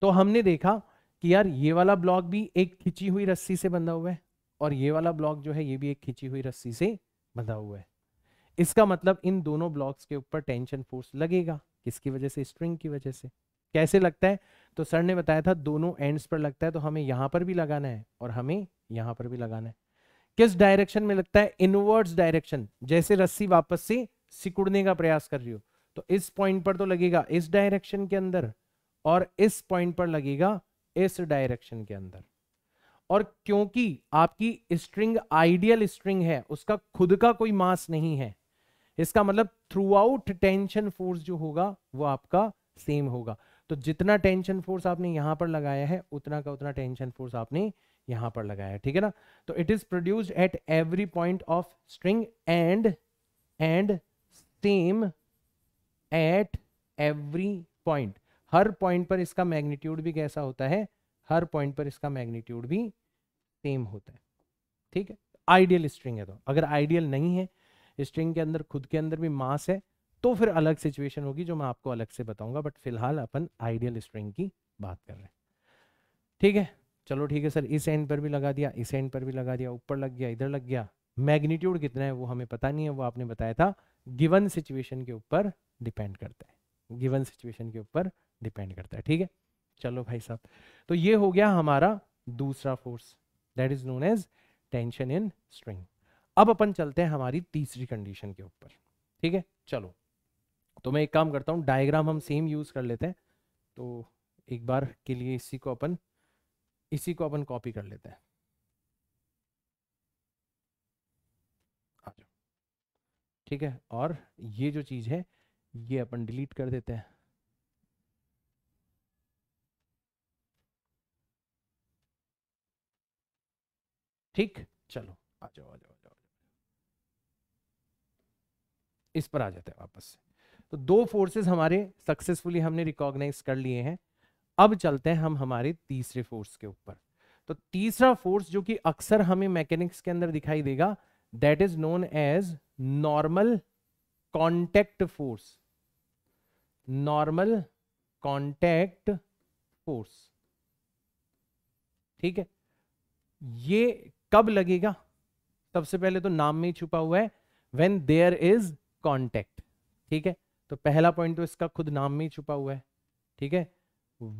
तो हमने देखा कि यार ये वाला ब्लॉक भी एक खिंची हुई रस्सी से बंधा हुआ है और ये वाला ब्लॉक जो है ये भी एक खिंची हुई रस्सी से बंधा हुआ है इसका मतलब इन दोनों ब्लॉक्स के ऊपर टेंशन फोर्स लगेगा किसकी वजह से स्ट्रिंग की वजह से कैसे लगता है तो सर ने बताया था दोनों एंड्स पर लगता है तो हमें यहां पर भी लगाना है और हमें यहां पर भी लगाना है किस डायरेक्शन में लगता है इनवर्ड्स डायरेक्शन जैसे रस्सी वापस से सिकुड़ने का प्रयास कर रही हो तो इस पॉइंट पर तो लगेगा इस डायरेक्शन के अंदर और इस पॉइंट पर लगेगा इस डायरेक्शन के अंदर और क्योंकि आपकी स्ट्रिंग आइडियल स्ट्रिंग है उसका खुद का कोई मास नहीं है इसका मतलब थ्रू आउट टेंशन फोर्स जो होगा वो आपका सेम होगा तो जितना टेंशन फोर्स आपने यहां पर लगाया है उतना का उतना टेंशन फोर्स आपने यहां पर लगाया है ठीक है ना तो it is produced at every point of string and and same at every point हर पॉइंट पर इसका मैग्नीट्यूड भी कैसा होता है हर पॉइंट पर इसका मैग्नीट्यूड भी सेम होता है ठीक है आइडियल स्ट्रिंग है तो अगर आइडियल नहीं है स्ट्रिंग के अंदर खुद के अंदर भी मास है तो फिर अलग सिचुएशन होगी जो मैं आपको अलग से बताऊंगा बट फिलहाल अपन आइडियल स्ट्रिंग की बात कर रहे हैं ठीक है चलो ठीक है सर इस एंड पर भी लगा दिया इस एंड पर भी लगा दिया ऊपर लग गया इधर लग गया मैग्नीट्यूड कितना है वो हमें पता नहीं है वो आपने बताया था गिवन सिचुएशन के ऊपर डिपेंड करता है गिवन सिचुएशन के ऊपर डिपेंड करता है ठीक है चलो भाई साहब तो ये हो गया हमारा दूसरा force that is known as tension in string अब अपन चलते हैं हमारी तीसरी कंडीशन के ऊपर ठीक है चलो तो मैं एक काम करता हूँ डायग्राम हम सेम यूज़ कर लेते हैं तो एक बार के लिए इसी को अपन इसी को अपन कॉपी कर लेते हैं ठीक है और ये जो चीज़ है ये अपन डिलीट कर देते हैं ठीक चलो आ जाओ आ जाओ आ जाओ इस पर आ जाते हैं वापस से तो दो फोर्सेस हमारे सक्सेसफुली हमने रिकॉग्नाइज कर लिए हैं अब चलते हैं हम हमारे तीसरे फोर्स के ऊपर तो तीसरा फोर्स जो कि अक्सर हमें मैकेनिक्स के अंदर दिखाई देगा that is known as normal contact force normal contact force ठीक है ये कब लगेगा सबसे पहले तो नाम में ही छुपा हुआ है व्हेन देयर इज कॉन्टैक्ट ठीक है तो पहला पॉइंट तो इसका खुद नाम में ही छुपा हुआ है ठीक है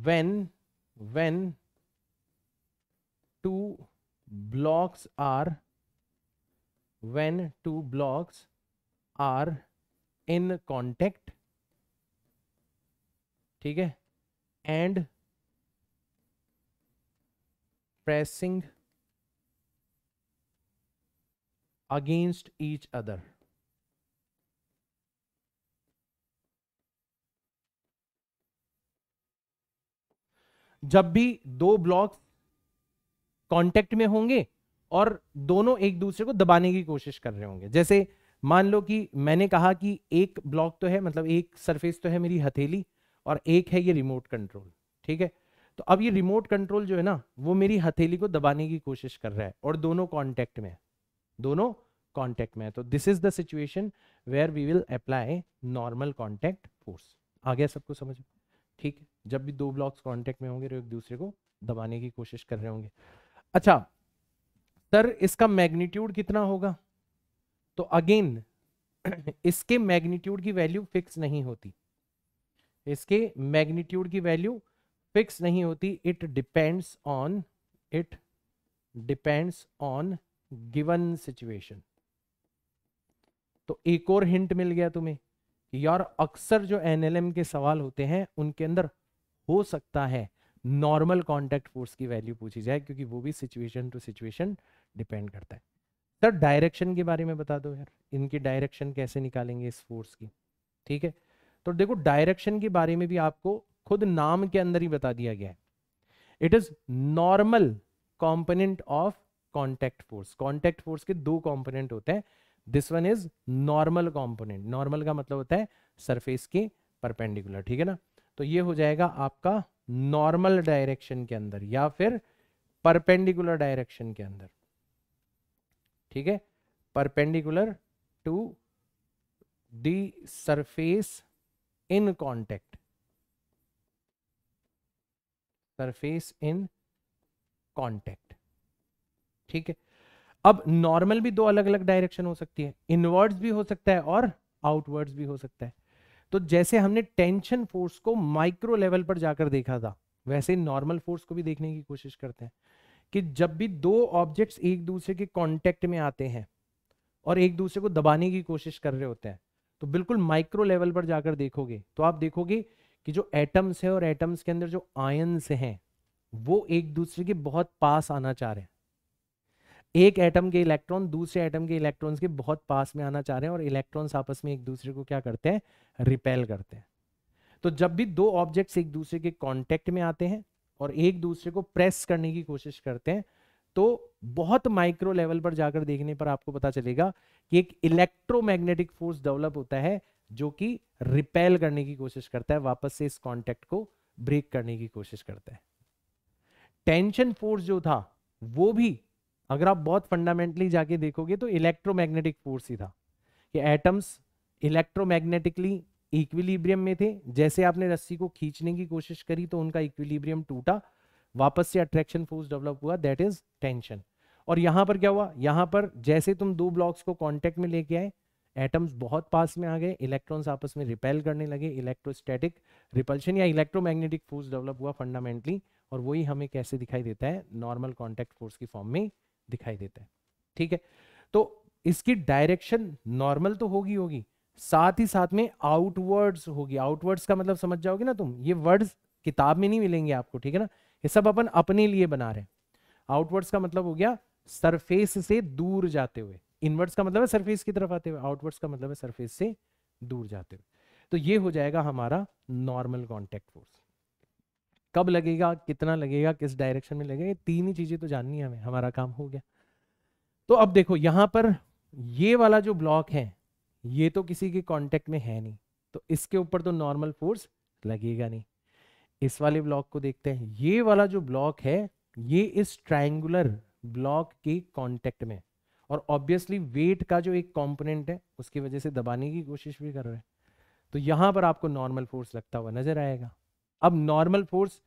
when when two blocks are when two blocks are in contact ठीक है and pressing against each other जब भी दो ब्लॉक कांटेक्ट में होंगे और दोनों एक दूसरे को दबाने की कोशिश कर रहे होंगे जैसे मान लो कि मैंने कहा कि एक ब्लॉक तो है मतलब एक सरफेस तो है मेरी हथेली और एक है ये रिमोट कंट्रोल ठीक है तो अब ये रिमोट कंट्रोल जो है ना वो मेरी हथेली को दबाने की कोशिश कर रहा है और दोनों कॉन्टेक्ट में दोनों कॉन्टेक्ट में है तो this is the situation where we will apply normal contact force आ गया सबको समझ में ठीक जब भी दो ब्लॉक्स कांटेक्ट में होंगे तो एक दूसरे को दबाने की कोशिश कर रहे होंगे अच्छा सर इसका मैग्नीट्यूड कितना होगा तो अगेन इसके मैग्नीट्यूड की वैल्यू फिक्स नहीं होती इसके मैग्नीट्यूड की वैल्यू फिक्स नहीं होती it depends on it depends on given situation तो एक और हिंट मिल गया तुम्हें यार अक्सर जो एनएलएम के सवाल होते हैं उनके अंदर हो सकता है नॉर्मल कॉन्टैक्ट फोर्स की वैल्यू पूछी जाए क्योंकि वो भी सिचुएशन टू सिचुएशन डिपेंड करता है सर डायरेक्शन के बारे में बता दो यार इनकी डायरेक्शन कैसे निकालेंगे इस फोर्स की ठीक है तो देखो डायरेक्शन के बारे में भी आपको खुद नाम के अंदर ही बता दिया गया है it is normal component of contact force contact force के दो कॉम्पोनेंट होते हैं this one is normal component normal का मतलब होता है सरफेस के परपेंडिकुलर ठीक है ना तो ये हो जाएगा आपका नॉर्मल डायरेक्शन के अंदर या फिर परपेंडिकुलर डायरेक्शन के अंदर ठीक है perpendicular to the surface in contact surface in contact ठीक है अब नॉर्मल भी दो अलग अलग डायरेक्शन हो सकती है इनवर्ड्स भी हो सकता है और आउटवर्ड्स भी हो सकता है तो जैसे हमने टेंशन फोर्स को माइक्रो लेवल पर जाकर देखा था वैसे नॉर्मल फोर्स को भी देखने की कोशिश करते हैं कि जब भी दो ऑब्जेक्ट्स एक दूसरे के कॉन्टेक्ट में आते हैं और एक दूसरे को दबाने की कोशिश कर रहे होते हैं तो बिल्कुल माइक्रो लेवल पर जाकर देखोगे तो आप देखोगे कि जो एटम्स है और एटम्स के अंदर जो आयन्स हैं वो एक दूसरे के बहुत पास आना चाह रहे हैं एक एटम के इलेक्ट्रॉन दूसरे एटम के इलेक्ट्रॉन्स के बहुत पास में आना चाह रहे हैं और इलेक्ट्रॉन्स आपस में एक दूसरे को क्या करते हैं रिपेल करते हैं तो जब भी दो ऑब्जेक्ट्स एक दूसरे के कॉन्टेक्ट में आते हैं और एक दूसरे को प्रेस करने की कोशिश करते हैं तो बहुत माइक्रो लेवल पर जाकर देखने पर आपको पता चलेगा कि एक इलेक्ट्रोमैग्नेटिक फोर्स डेवलप होता है जो कि रिपेल करने की कोशिश करता है वापस से इस कॉन्टेक्ट को ब्रेक करने की कोशिश करता है टेंशन फोर्स जो था वो भी अगर आप बहुत फंडामेंटली जाके देखोगे तो इलेक्ट्रोमैग्नेटिक फोर्स ही था कि एटम्स इलेक्ट्रोमैग्नेटिकली इक्विलिब्रियम में थे जैसे आपने रस्सी को खींचने की कोशिश करी तो उनका इक्विलिब्रियम टूटा वापस से अट्रैक्शन फोर्स डेवलप हुआ दैट इज टेंशन और यहाँ पर क्या हुआ यहाँ पर जैसे तुम दो ब्लॉक्स को कॉन्टेक्ट में लेके आए एटम्स बहुत पास में आ गए इलेक्ट्रॉन्स आपस में रिपेल करने लगे इलेक्ट्रोस्टैटिक रिपल्शन या इलेक्ट्रोमैग्नेटिक फोर्स डेवलप हुआ फंडामेंटली और वही हमें कैसे दिखाई देता है नॉर्मल कॉन्टेक्ट फोर्स की फॉर्म में दिखाई देता है ठीक है तो इसकी डायरेक्शन नॉर्मल तो होगी होगी साथ ही साथ में आउटवर्ड्स होगी आउटवर्ड्स का मतलब समझ जाओगे ना तुम ये वर्ड्स किताब में नहीं मिलेंगे आपको ठीक है ना ये सब अपन अपने लिए बना रहे हैं आउटवर्ड्स का मतलब हो गया सरफेस से दूर जाते हुए इनवर्ड्स का मतलब है सरफेस की तरफ आते हुए आउटवर्ड्स का मतलब है सरफेस से दूर जाते हुए तो ये हो जाएगा हमारा नॉर्मल कॉन्टेक्ट फोर्स कब लगेगा कितना लगेगा किस डायरेक्शन में लगेगा तीन ही चीजें तो जाननी है हमें हमारा काम हो गया तो अब देखो यहां पर ये वाला जो ब्लॉक है ये तो किसी के कांटेक्ट में है नहीं तो इसके ऊपर तो नॉर्मल फोर्स लगेगा नहीं इस वाले ब्लॉक को देखते हैं ये वाला जो ब्लॉक है ये इस ट्राइंगुलर ब्लॉक के कॉन्टेक्ट में और ऑब्वियसली वेट का जो एक कॉम्पोनेंट है उसकी वजह से दबाने की कोशिश भी कर रहे हैं तो यहां पर आपको नॉर्मल फोर्स लगता हुआ नजर आएगा अब नॉर्मल फोर्स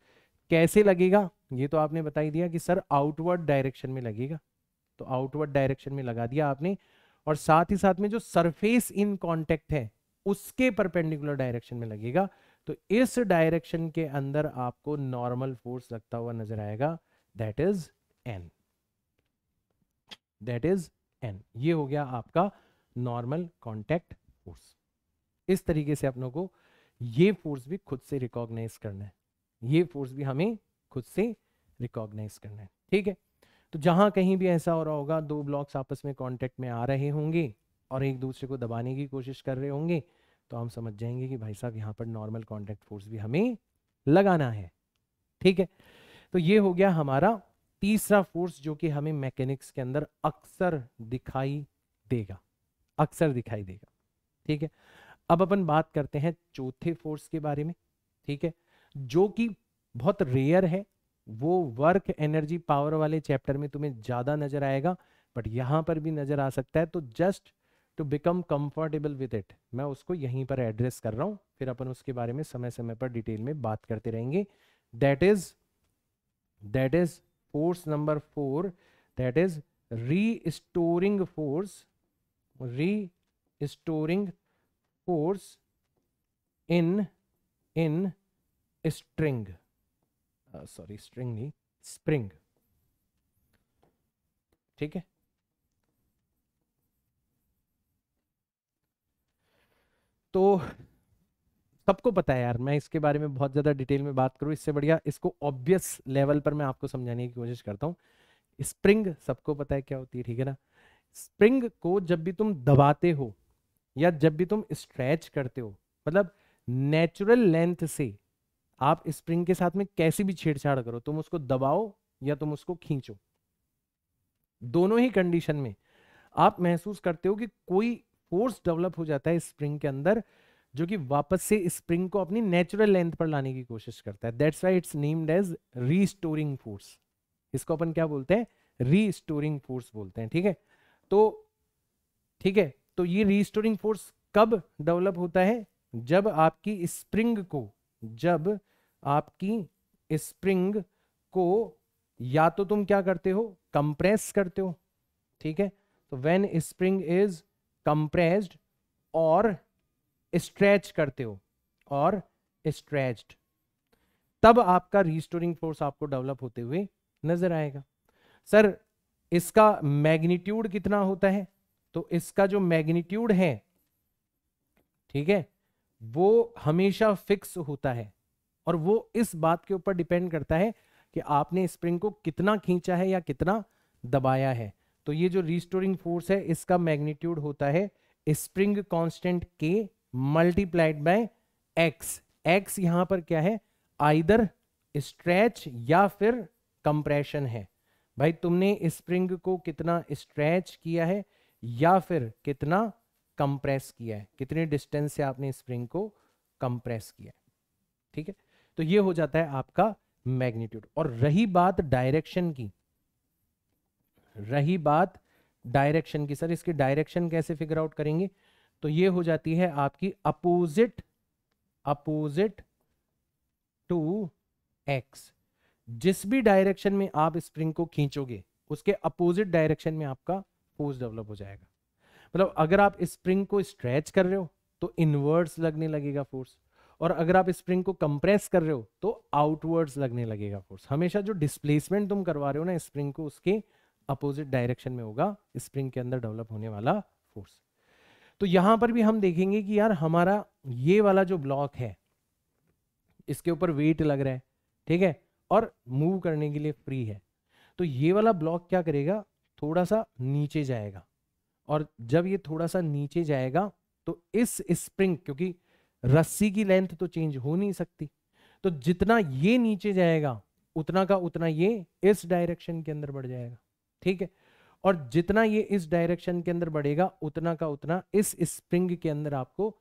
कैसे लगेगा ये तो आपने बता ही दिया कि सर आउटवर्ड डायरेक्शन में लगेगा तो आउटवर्ड डायरेक्शन में लगा दिया आपने और साथ ही साथ में जो सरफेस इन कॉन्टेक्ट है उसके परपेंडिकुलर डायरेक्शन में लगेगा तो इस डायरेक्शन के अंदर आपको नॉर्मल फोर्स लगता हुआ नजर आएगा that is N that is N ये हो गया आपका नॉर्मल कॉन्टेक्ट फोर्स इस तरीके से अपनों को ये फोर्स भी खुद से रिकॉग्नाइज करना है ये फोर्स भी हमें खुद से रिकॉग्नाइज करना है ठीक है तो जहां कहीं भी ऐसा हो रहा होगा दो ब्लॉक्स आपस में कांटेक्ट में आ रहे होंगे और एक दूसरे को दबाने की कोशिश कर रहे होंगे तो हम समझ जाएंगे कि भाई साहब यहाँ पर नॉर्मल कॉन्टेक्ट फोर्स भी हमें लगाना है ठीक है तो ये हो गया हमारा तीसरा फोर्स जो कि हमें मैकेनिक्स के अंदर अक्सर दिखाई देगा अक्सर दिखाई देगा ठीक है अब अपन बात करते हैं चौथे फोर्स के बारे में ठीक है जो कि बहुत रेयर है वो वर्क एनर्जी पावर वाले चैप्टर में तुम्हें ज्यादा नजर आएगा बट यहां पर भी नजर आ सकता है तो just to become comfortable with it मैं उसको यहीं पर एड्रेस कर रहा हूं फिर अपन उसके बारे में समय समय पर डिटेल में बात करते रहेंगे that is that is force number four that is restoring force restoring force in in string sorry string नहीं स्प्रिंग ठीक है तो सबको पता है यार मैं इसके बारे में बहुत ज़्यादा डिटेल में बात करूं इससे बढ़िया इसको ऑब्वियस लेवल पर मैं आपको समझाने की कोशिश करता हूं स्प्रिंग सबको पता है क्या होती है ठीक है ना स्प्रिंग को जब भी तुम दबाते हो या जब भी तुम स्ट्रेच करते हो मतलब नेचुरल लेंथ से आप स्प्रिंग के साथ में कैसी भी छेड़छाड़ करो तुम उसको दबाओ या तुम उसको खींचो दोनों ही कंडीशन में आप महसूस करते हो कि कोई फोर्स डेवलप हो जाता है स्प्रिंग के अंदर जो कि वापस से स्प्रिंग को अपनी नेचुरल लेंथ पर लाने की कोशिश करता है that's why it's named as restoring force इसको अपन क्या बोलते हैं रीस्टोरिंग फोर्स बोलते हैं ठीक है तो ठीक है तो ये रीस्टोरिंग फोर्स कब डेवलप होता है जब आपकी स्प्रिंग को जब आपकी स्प्रिंग को या तो तुम क्या करते हो कंप्रेस करते हो ठीक है तो व्हेन स्प्रिंग इज कंप्रेस्ड और स्ट्रेच करते हो और स्ट्रेच्ड तब आपका रिस्टोरिंग फोर्स आपको डेवलप होते हुए नजर आएगा सर इसका मैग्नीट्यूड कितना होता है तो इसका जो मैग्नीट्यूड है ठीक है वो हमेशा फिक्स होता है और वो इस बात के ऊपर डिपेंड करता है कि आपने स्प्रिंग को कितना खींचा है या कितना दबाया है तो ये जो रिस्टोरिंग फोर्स है इसका मैग्नीट्यूड होता है स्प्रिंग कांस्टेंट के मल्टीप्लाइड बाय एक्स एक्स यहां पर क्या है आइदर स्ट्रेच या फिर कंप्रेशन है भाई तुमने स्प्रिंग को कितना स्ट्रेच किया है या फिर कितना कंप्रेस किया है कितने डिस्टेंस से आपने स्प्रिंग को कंप्रेस किया है ठीक है तो ये हो जाता है आपका मैग्नीट्यूड और रही बात डायरेक्शन की रही बात डायरेक्शन की सर इसकी डायरेक्शन कैसे फिगर आउट करेंगे तो ये हो जाती है आपकी अपोजिट अपोजिट टू एक्स जिस भी डायरेक्शन में आप स्प्रिंग को खींचोगे उसके अपोजिट डायरेक्शन में आपका पोज डेवलप हो जाएगा मतलब अगर आप स्प्रिंग को स्ट्रेच कर रहे हो तो इनवर्ड्स लगने लगेगा फोर्स और अगर आप स्प्रिंग को कंप्रेस कर रहे हो तो आउटवर्ड्स लगने लगेगा फोर्स हमेशा जो डिस्प्लेसमेंट तुम करवा रहे हो ना स्प्रिंग को उसके अपोजिट डायरेक्शन में होगा स्प्रिंग के अंदर डेवलप होने वाला फोर्स तो यहां पर भी हम देखेंगे कि यार हमारा ये वाला जो ब्लॉक है इसके ऊपर वेट लग रहा है ठीक है और मूव करने के लिए फ्री है तो ये वाला ब्लॉक क्या करेगा थोड़ा सा नीचे जाएगा और जब ये थोड़ा सा नीचे जाएगा तो इस स्प्रिंग क्योंकि रस्सी की लेंथ तो चेंज हो नहीं सकती तो जितना ये नीचे जाएगा उतना का उतना ये इस डायरेक्शन के अंदर बढ़ जाएगा ठीक है और जितना ये इस डायरेक्शन के अंदर बढ़ेगा उतना का उतना इस स्प्रिंग के अंदर आपको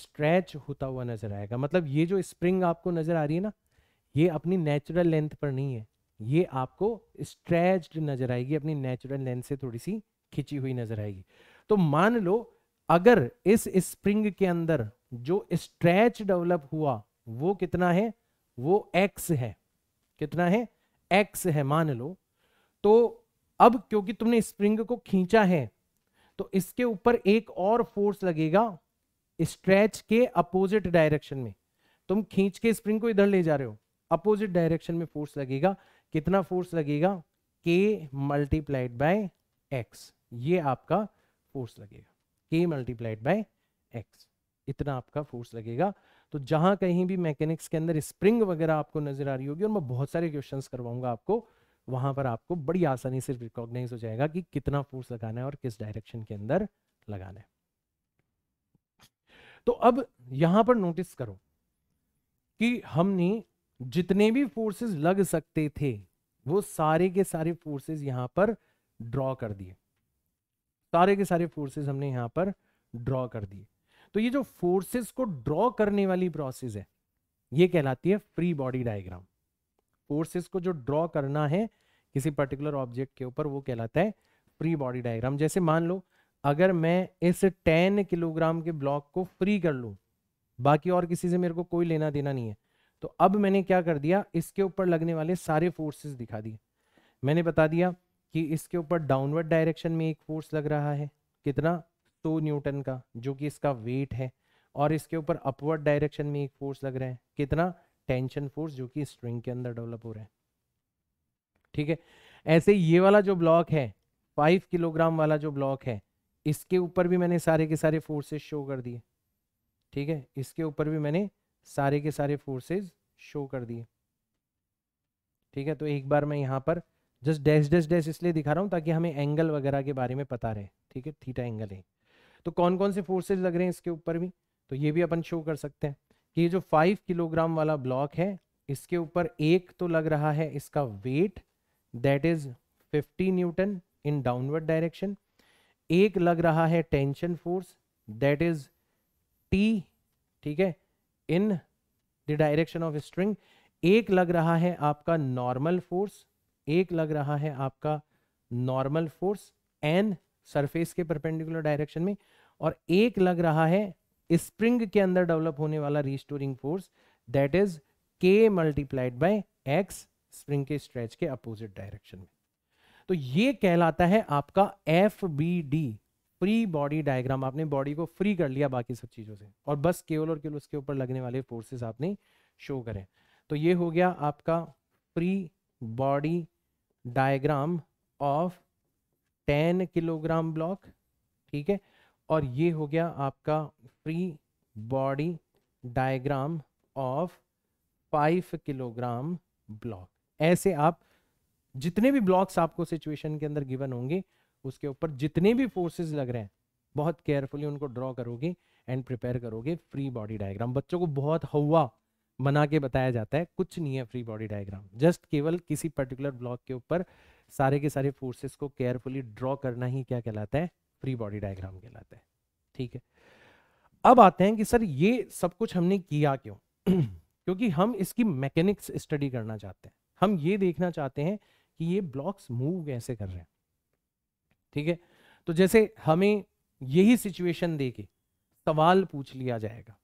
स्ट्रेच होता हुआ नजर आएगा मतलब ये जो स्प्रिंग आपको नजर आ रही है ना ये अपनी नेचुरल लेंथ पर नहीं है ये आपको स्ट्रेच्ड नजर आएगी अपनी नेचुरल लेंथ से थोड़ी सी खिंची हुई नजर आएगी तो मान लो अगर इस स्प्रिंग के अंदर जो स्ट्रेच डेवलप हुआ वो कितना है वो एक्स है कितना है एक्स है मान लो तो अब क्योंकि तुमने स्प्रिंग को खींचा है तो इसके ऊपर एक और फोर्स लगेगा स्ट्रेच के अपोजिट डायरेक्शन में तुम खींच के स्प्रिंग को इधर ले जा रहे हो अपोजिट डायरेक्शन में फोर्स लगेगा कितना फोर्स लगेगा के मल्टीप्लाइड बाय एक्स ये आपका फोर्स लगेगा के मल्टीप्लाइड बाय एक्स इतना आपका फोर्स लगेगा तो जहां कहीं भी मैकेनिक्स के अंदर स्प्रिंग वगैरह आपको नजर आ रही होगी और मैं बहुत सारे क्वेश्चन करवाऊंगा आपको वहां पर आपको बड़ी आसानी से रिकॉग्नाइज हो जाएगा कि कितना फोर्स लगाना है और किस डायरेक्शन के अंदर लगाना है तो अब यहां पर नोटिस करो कि हमने जितने भी फोर्सेस लग सकते थे वो सारे के सारे फोर्सेस यहां पर ड्रॉ कर दिए सारे के सारे फोर्सेस हमने यहां पर ड्रॉ कर दिए तो ये जो फोर्सेस को ड्रॉ करने वाली प्रोसेस है ये कहलाती है फ्री बॉडी डायग्राम फोर्सेस को जो ड्रॉ करना है किसी पर्टिकुलर ऑब्जेक्ट के ऊपर वो कहलाता है फ्री बॉडी डायग्राम जैसे मान लो अगर मैं इस टेन किलोग्राम के ब्लॉक को फ्री कर लू बाकी और किसी से मेरे को कोई लेना देना नहीं है तो अब मैंने क्या कर दिया इसके ऊपर लगने वाले सारे फोर्सेस दिखा दिए मैंने बता दिया कि इसके ऊपर डाउनवर्ड डायरेक्शन में एक फोर्स लग रहा है कितना सो न्यूटन का जो कि इसका वेट है और इसके ऊपर अपवर्ड डायरेक्शन में एक फोर्स लग रहा है कितना टेंशन फोर्स जो कि स्ट्रिंग के अंदर डेवलप हो रहा है ठीक है ऐसे ये वाला जो ब्लॉक है फाइव किलोग्राम वाला जो ब्लॉक है इसके ऊपर भी मैंने सारे के सारे फोर्सेस शो कर दिए ठीक है इसके ऊपर भी मैंने सारे के सारे फोर्सेज शो कर दिए ठीक है तो एक बार मैं यहाँ पर जस्ट डैश डैश डैश इसलिए दिखा रहा हूँ ताकि हमें एंगल वगैरह के बारे में पता रहे ठीक है थीटा एंगल है तो कौन कौन से फोर्सेज लग रहे हैं इसके ऊपर भी तो ये भी अपन शो कर सकते हैं कि ये जो फाइव किलोग्राम वाला ब्लॉक है इसके ऊपर एक तो लग रहा है इसका weight that is 50 newton in downward direction एक लग रहा है tension force that is T ठीक है in the direction of string एक लग रहा है आपका नॉर्मल फोर्स एक लग रहा है आपका नॉर्मल फोर्स एन सरफेस के परपेंडिकुलर डायरेक्शन में और एक लग रहा है स्प्रिंग के अंदर डेवलप होने वाला restoring force that is k multiplied by x spring के स्ट्रेच के अपोजिट डायरेक्शन में तो ये कहलाता है आपका F B D free body diagram आपने बॉडी को फ्री कर लिया बाकी सब चीज़ों से और बस केवल और केवल उसके ऊपर लगने वाले फोर्सेस आपने शो करें तो ये हो गया आपका free body diagram of ten kilogram block ठीक है और ये हो गया आपका free body diagram of five kilogram block ऐसे आप जितने भी ब्लॉक्स आपको सिचुएशन के अंदर गिवन होंगे उसके ऊपर जितने भी फोर्सेस लग रहे हैं बहुत केयरफुली उनको ड्रॉ करोगे एंड प्रिपेयर करोगे फ्री बॉडी डायग्राम बच्चों को बहुत हवा बना के बताया जाता है कुछ नहीं है फ्री बॉडी डायग्राम जस्ट केवल किसी पर्टिकुलर ब्लॉक के ऊपर सारे के सारे फोर्सेस को केयरफुली ड्रॉ करना ही क्या कहलाता है फ्री बॉडी डायग्राम कहलाता है ठीक है अब आते हैं कि सर ये सब कुछ हमने किया क्यों क्योंकि हम इसकी मैकेनिक्स स्टडी करना चाहते हैं हम ये देखना चाहते हैं कि ये ब्लॉक्स मूव कैसे कर रहे हैं ठीक है तो जैसे हमें यही सिचुएशन दे के सवाल पूछ लिया जाएगा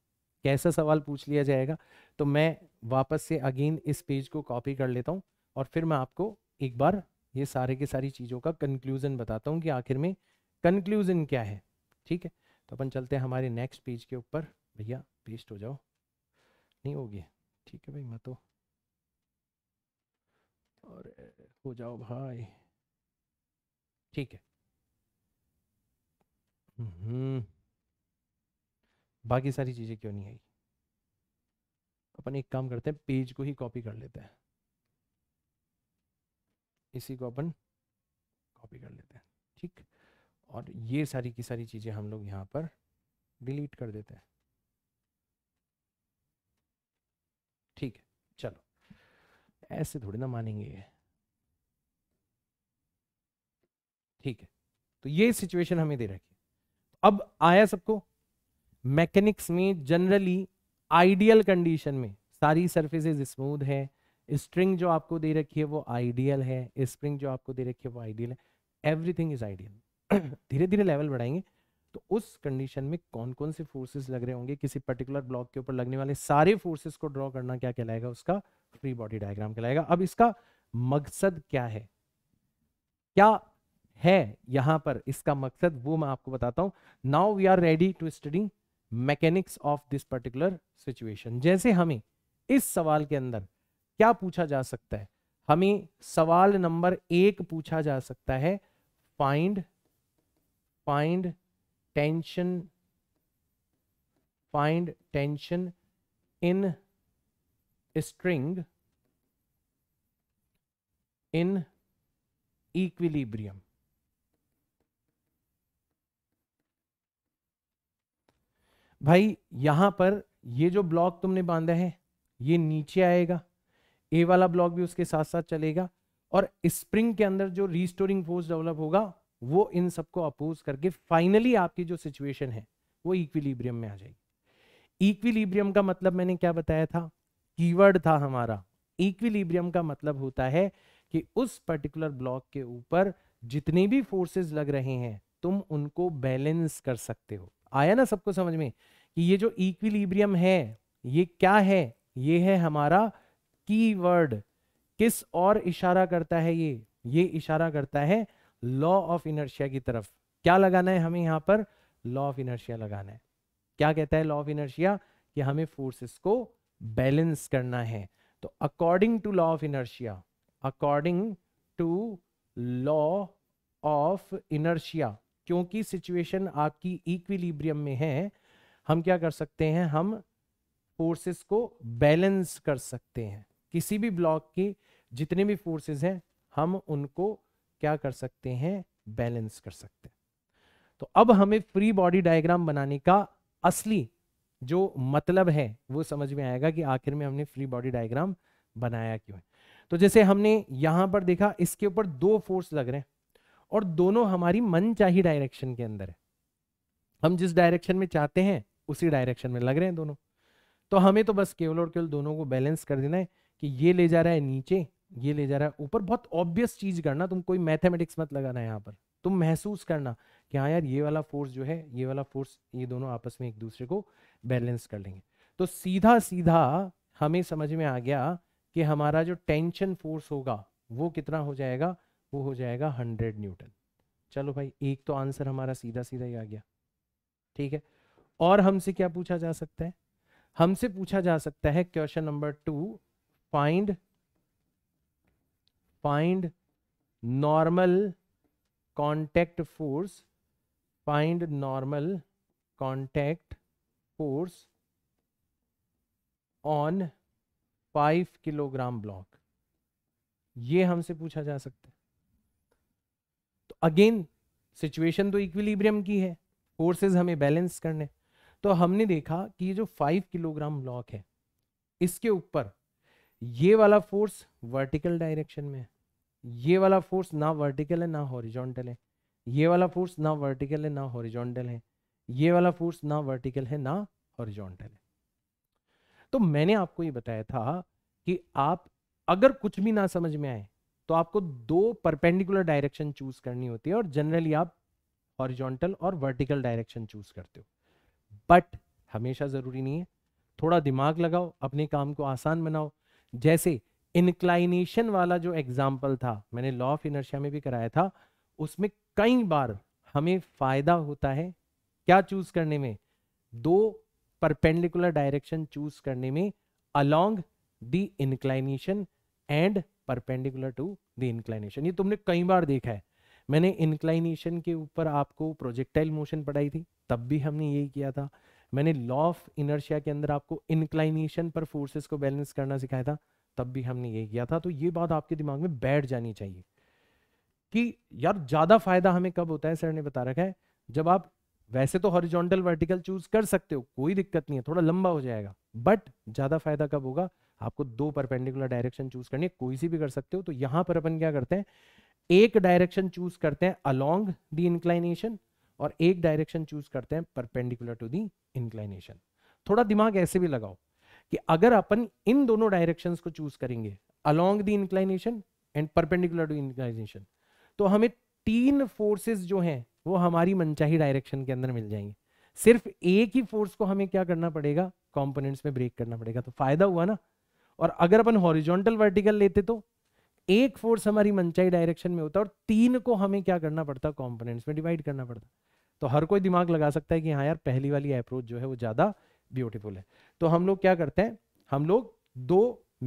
कैसा सवाल पूछ लिया जाएगा तो मैं वापस से अगेन इस पेज को कॉपी कर लेता हूँ और फिर मैं आपको एक बार ये सारे के सारी चीज़ों का कंक्लूज़न बताता हूँ कि आखिर में कंक्लूज़न क्या है ठीक है तो अपन चलते हैं हमारे नेक्स्ट पेज के ऊपर भैया पेस्ट हो जाओ नहीं होगी ठीक है भाई मैं तो और हो जाओ भाई ठीक है हम्म। बाकी सारी चीज़ें क्यों नहीं आई अपन एक काम करते हैं पेज को ही कॉपी कर लेते हैं इसी को अपन कॉपी कर लेते हैं ठीक और ये सारी की सारी चीज़ें हम लोग यहाँ पर डिलीट कर देते हैं ठीक है चलो ऐसे थोड़ी ना मानेंगे ये ठीक है तो ये सिचुएशन हमें दे रखी अब आया सबको मैकेनिक्स में जनरली आइडियल कंडीशन में सारी सर्फेसेज स्मूथ है स्ट्रिंग जो आपको दे रखी है वो आइडियल है स्प्रिंग जो आपको दे रखी है वो आइडियल है एवरीथिंग इज आइडियल धीरे धीरे लेवल बढ़ाएंगे तो उस कंडीशन में कौन कौन से फोर्सेस लग रहे होंगे किसी पर्टिकुलर ब्लॉक के ऊपर लगने वाले सारे फोर्सेस को ड्रॉ करना क्या कहलाएगा उसका फ्री बॉडी डायग्राम कहलाएगा अब इसका मकसद क्या है क्या है यहां पर इसका मकसद वो मैं आपको बताता हूं now we are ready to study mechanics of this particular situation जैसे हमें इस सवाल के अंदर क्या पूछा जा सकता है हमें सवाल नंबर एक पूछा जा सकता है find find tension find tension in string in equilibrium भाई यहां पर ये जो ब्लॉक तुमने बांधा है ये नीचे आएगा ए वाला ब्लॉक भी उसके साथ साथ चलेगा और स्प्रिंग के अंदर जो रीस्टोरिंग फोर्स डेवलप होगा वो इन सबको अपोज करके फाइनली आपकी जो सिचुएशन है वो इक्विलिब्रियम में आ जाएगी इक्विलिब्रियम का मतलब मैंने क्या बताया था कीवर्ड था हमारा इक्विलिब्रियम का मतलब होता है कि उस पर्टिकुलर ब्लॉक के ऊपर जितने भी फोर्सेस लग रहे हैं तुम उनको बैलेंस कर सकते हो आया ना सबको समझ में कि ये जो इक्विलिब्रियम है ये क्या है ये है हमारा कीवर्ड किस और इशारा करता है ये ये इशारा करता है लॉ ऑफ इनर्शिया की तरफ क्या लगाना है हमें यहां पर लॉ ऑफ इनर्शिया लगाना है क्या कहता है लॉ ऑफ इनर्शिया कि हमें फोर्सेस को बैलेंस करना है तो according to law of inertia according to law of inertia क्योंकि सिचुएशन आपकी इक्विलिब्रियम में है हम क्या कर सकते हैं हम फोर्सेस को बैलेंस कर सकते हैं किसी भी ब्लॉक की जितने भी फोर्सेस हैं हम उनको क्या कर सकते हैं बैलेंस कर सकते हैं तो अब हमें फ्री बॉडी डायग्राम बनाने का असली जो मतलब है वो समझ में आएगा कि आखिर में हमने फ्री बॉडी डायग्राम बनाया क्यों है तो जैसे हमने यहां पर देखा इसके ऊपर दो फोर्स लग रहे हैं और दोनों हमारी मन चाही डायरेक्शन के अंदर है हम जिस डायरेक्शन में चाहते हैं उसी डायरेक्शन में लग रहे हैं दोनों तो हमें तो बस केवल और केवल दोनों को बैलेंस कर देना है कि ये ले जा रहा है नीचे ये ले जा रहा है ऊपर बहुत ऑब्वियस चीज करना तुम कोई मैथमेटिक्स मत लगाना यहाँ पर तुम महसूस करना कि हाँ यार ये वाला फोर्स जो है ये वाला फोर्स ये दोनों आपस में एक दूसरे को बैलेंस कर लेंगे तो सीधा सीधा हमें समझ में आ गया कि हमारा जो टेंशन फोर्स होगा वो कितना हो जाएगा वो हो जाएगा हंड्रेड न्यूटन चलो भाई एक तो आंसर हमारा सीधा सीधा ही आ गया ठीक है और हमसे क्या पूछा जा सकता है हमसे पूछा जा सकता है question number two find find normal contact force find normal contact force on five kilogram block ये हमसे पूछा जा सकता है अगेन सिचुएशन तो इक्विलिब्रियम की है फोर्सेस हमें बैलेंस करने तो हमने देखा कि ये जो फाइव किलोग्राम ब्लॉक है इसके ऊपर ये वाला फोर्स वर्टिकल डायरेक्शन में है ये वाला फोर्स ना वर्टिकल है ना हॉरिजॉन्टल है ये वाला फोर्स ना वर्टिकल है ना हॉरिजॉन्टल है ये वाला फोर्स ना वर्टिकल है ना हॉरिजॉन्टल है तो मैंने आपको ये बताया था कि आप अगर कुछ भी ना समझ में आए तो आपको दो परपेंडिकुलर डायरेक्शन चूज करनी होती है और जनरली आप हॉरिजॉन्टल और वर्टिकल डायरेक्शन चूज करते हो बट हमेशा ज़रूरी नहीं है थोड़ा दिमाग लगाओ अपने काम को आसान बनाओ जैसे इनक्लाइनेशन वाला जो एग्जाम्पल था मैंने लॉ ऑफ इनर्शिया में भी कराया था उसमें कई बार हमें फायदा होता है क्या चूज करने में दो परपेंडिकुलर डायरेक्शन चूज करने में along the inclination and perpendicular to the inclination ये तुमने कई बार देखा है मैंने इंक्लाइनेशन के ऊपर आपको प्रोजेक्टाइल मोशन पढ़ाई थी तब भी हमने यही किया था मैंने लॉ ऑफ इनर्शिया के अंदर आपको इंक्लाइनेशन पर फोर्सेस को बैलेंस करना सिखाया था तब भी हमने यही किया था तो ये बात आपके दिमाग में बैठ जानी चाहिए कि यार ज्यादा फायदा हमें कब होता है सर ने बता रखा है जब आप वैसे तो हॉरिजॉन्टल वर्टिकल चूज कर सकते हो कोई दिक्कत नहीं है थोड़ा लंबा हो जाएगा बट ज्यादा फायदा कब होगा आपको दो परपेंडिकुलर डायरेक्शन चूज करनी है कोई सी भी कर सकते हो तो यहां पर अपन क्या करते हैं एक डायरेक्शन चूज करते हैं अलोंग द इंक्लाइनेशन और एक डायरेक्शन चूज करते हैं परपेंडिकुलर टू दी इंक्लाइनेशन थोड़ा दिमाग ऐसे भी लगाओ कि अगर अपन इन दोनों डायरेक्शंस को चूज करेंगे along the inclination and perpendicular to inclination तो हमें तीन फोर्सेस जो हैं वो हमारी मनचाही डायरेक्शन के अंदर मिल जाएंगे सिर्फ एक ही फोर्स को हमें क्या करना पड़ेगा कॉम्पोनेंट्स में ब्रेक करना पड़ेगा तो फायदा हुआ ना और अगर अपन हॉरिजॉन्टल वर्टिकल लेते तो एक फोर्स हमारी मनचाही डायरेक्शन में होता और तीन को हमें क्या करना पड़ता कॉम्पोनेंट्स में डिवाइड करना पड़ता तो हर कोई दिमाग लगा सकता है कि हाँ यार पहली वाली अप्रोच जो है वो ज़्यादा ब्यूटीफुल है तो हम लोग क्या करते हैं हम लोग दो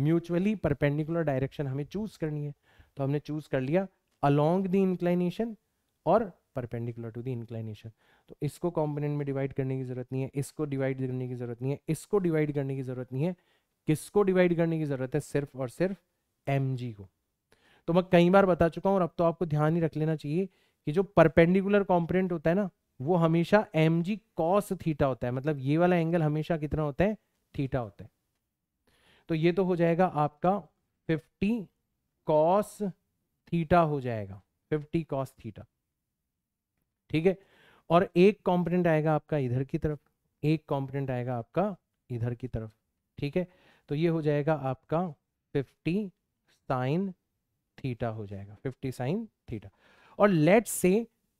म्यूचुअली परपेंडिकुलर डायरेक्शन हमें चूज करनी है तो हमने चूज कर लिया अलोंग द इंक्लाइनेशन और परपेंडिकुलर टू द इंक्लाइनेशन तो इसको कॉम्पोनेंट में डिवाइड करने की जरूरत नहीं है इसको डिवाइड करने की जरूरत नहीं है इसको डिवाइड करने की जरूरत नहीं है किसको डिवाइड करने की जरूरत है सिर्फ और सिर्फ एम को तो मैं कई बार बता चुका हूं और अब तो आपको ध्यान ही रख लेना चाहिए कि जो परपेंडिकुलर कॉम्पोनेंट होता है ना वो हमेशा एम जी कॉस थीटा होता है मतलब ये वाला एंगल हमेशा कितना होता है थीटा होता है तो ये तो हो जाएगा आपका फिफ्टी कॉस थीटा हो जाएगा फिफ्टी कॉस थीटा ठीक है और एक कॉम्पोनेंट आएगा आपका इधर की तरफ एक कॉम्पोनेंट आएगा आपका इधर की तरफ ठीक है तो ये हो जाएगा आपका 50 साइन थीटा हो जाएगा 50 साइन थीटा और लेट से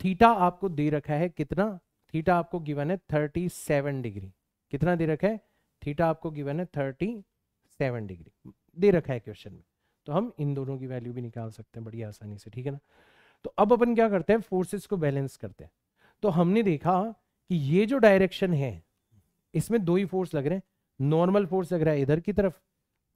थीटा आपको दे रखा है कितना थीटा आपको गिवन है 37 डिग्री कितना दे रखा है थीटा आपको गिवन है 37 डिग्री दे रखा है क्वेश्चन में तो हम इन दोनों की वैल्यू भी निकाल सकते हैं बड़ी आसानी से ठीक है ना तो अब अपन क्या करते हैं फोर्सेस को बैलेंस करते हैं तो हमने देखा कि ये जो डायरेक्शन है इसमें दो ही फोर्स लग रहे हैं नॉर्मल फोर्स लग रहा है इधर की तरफ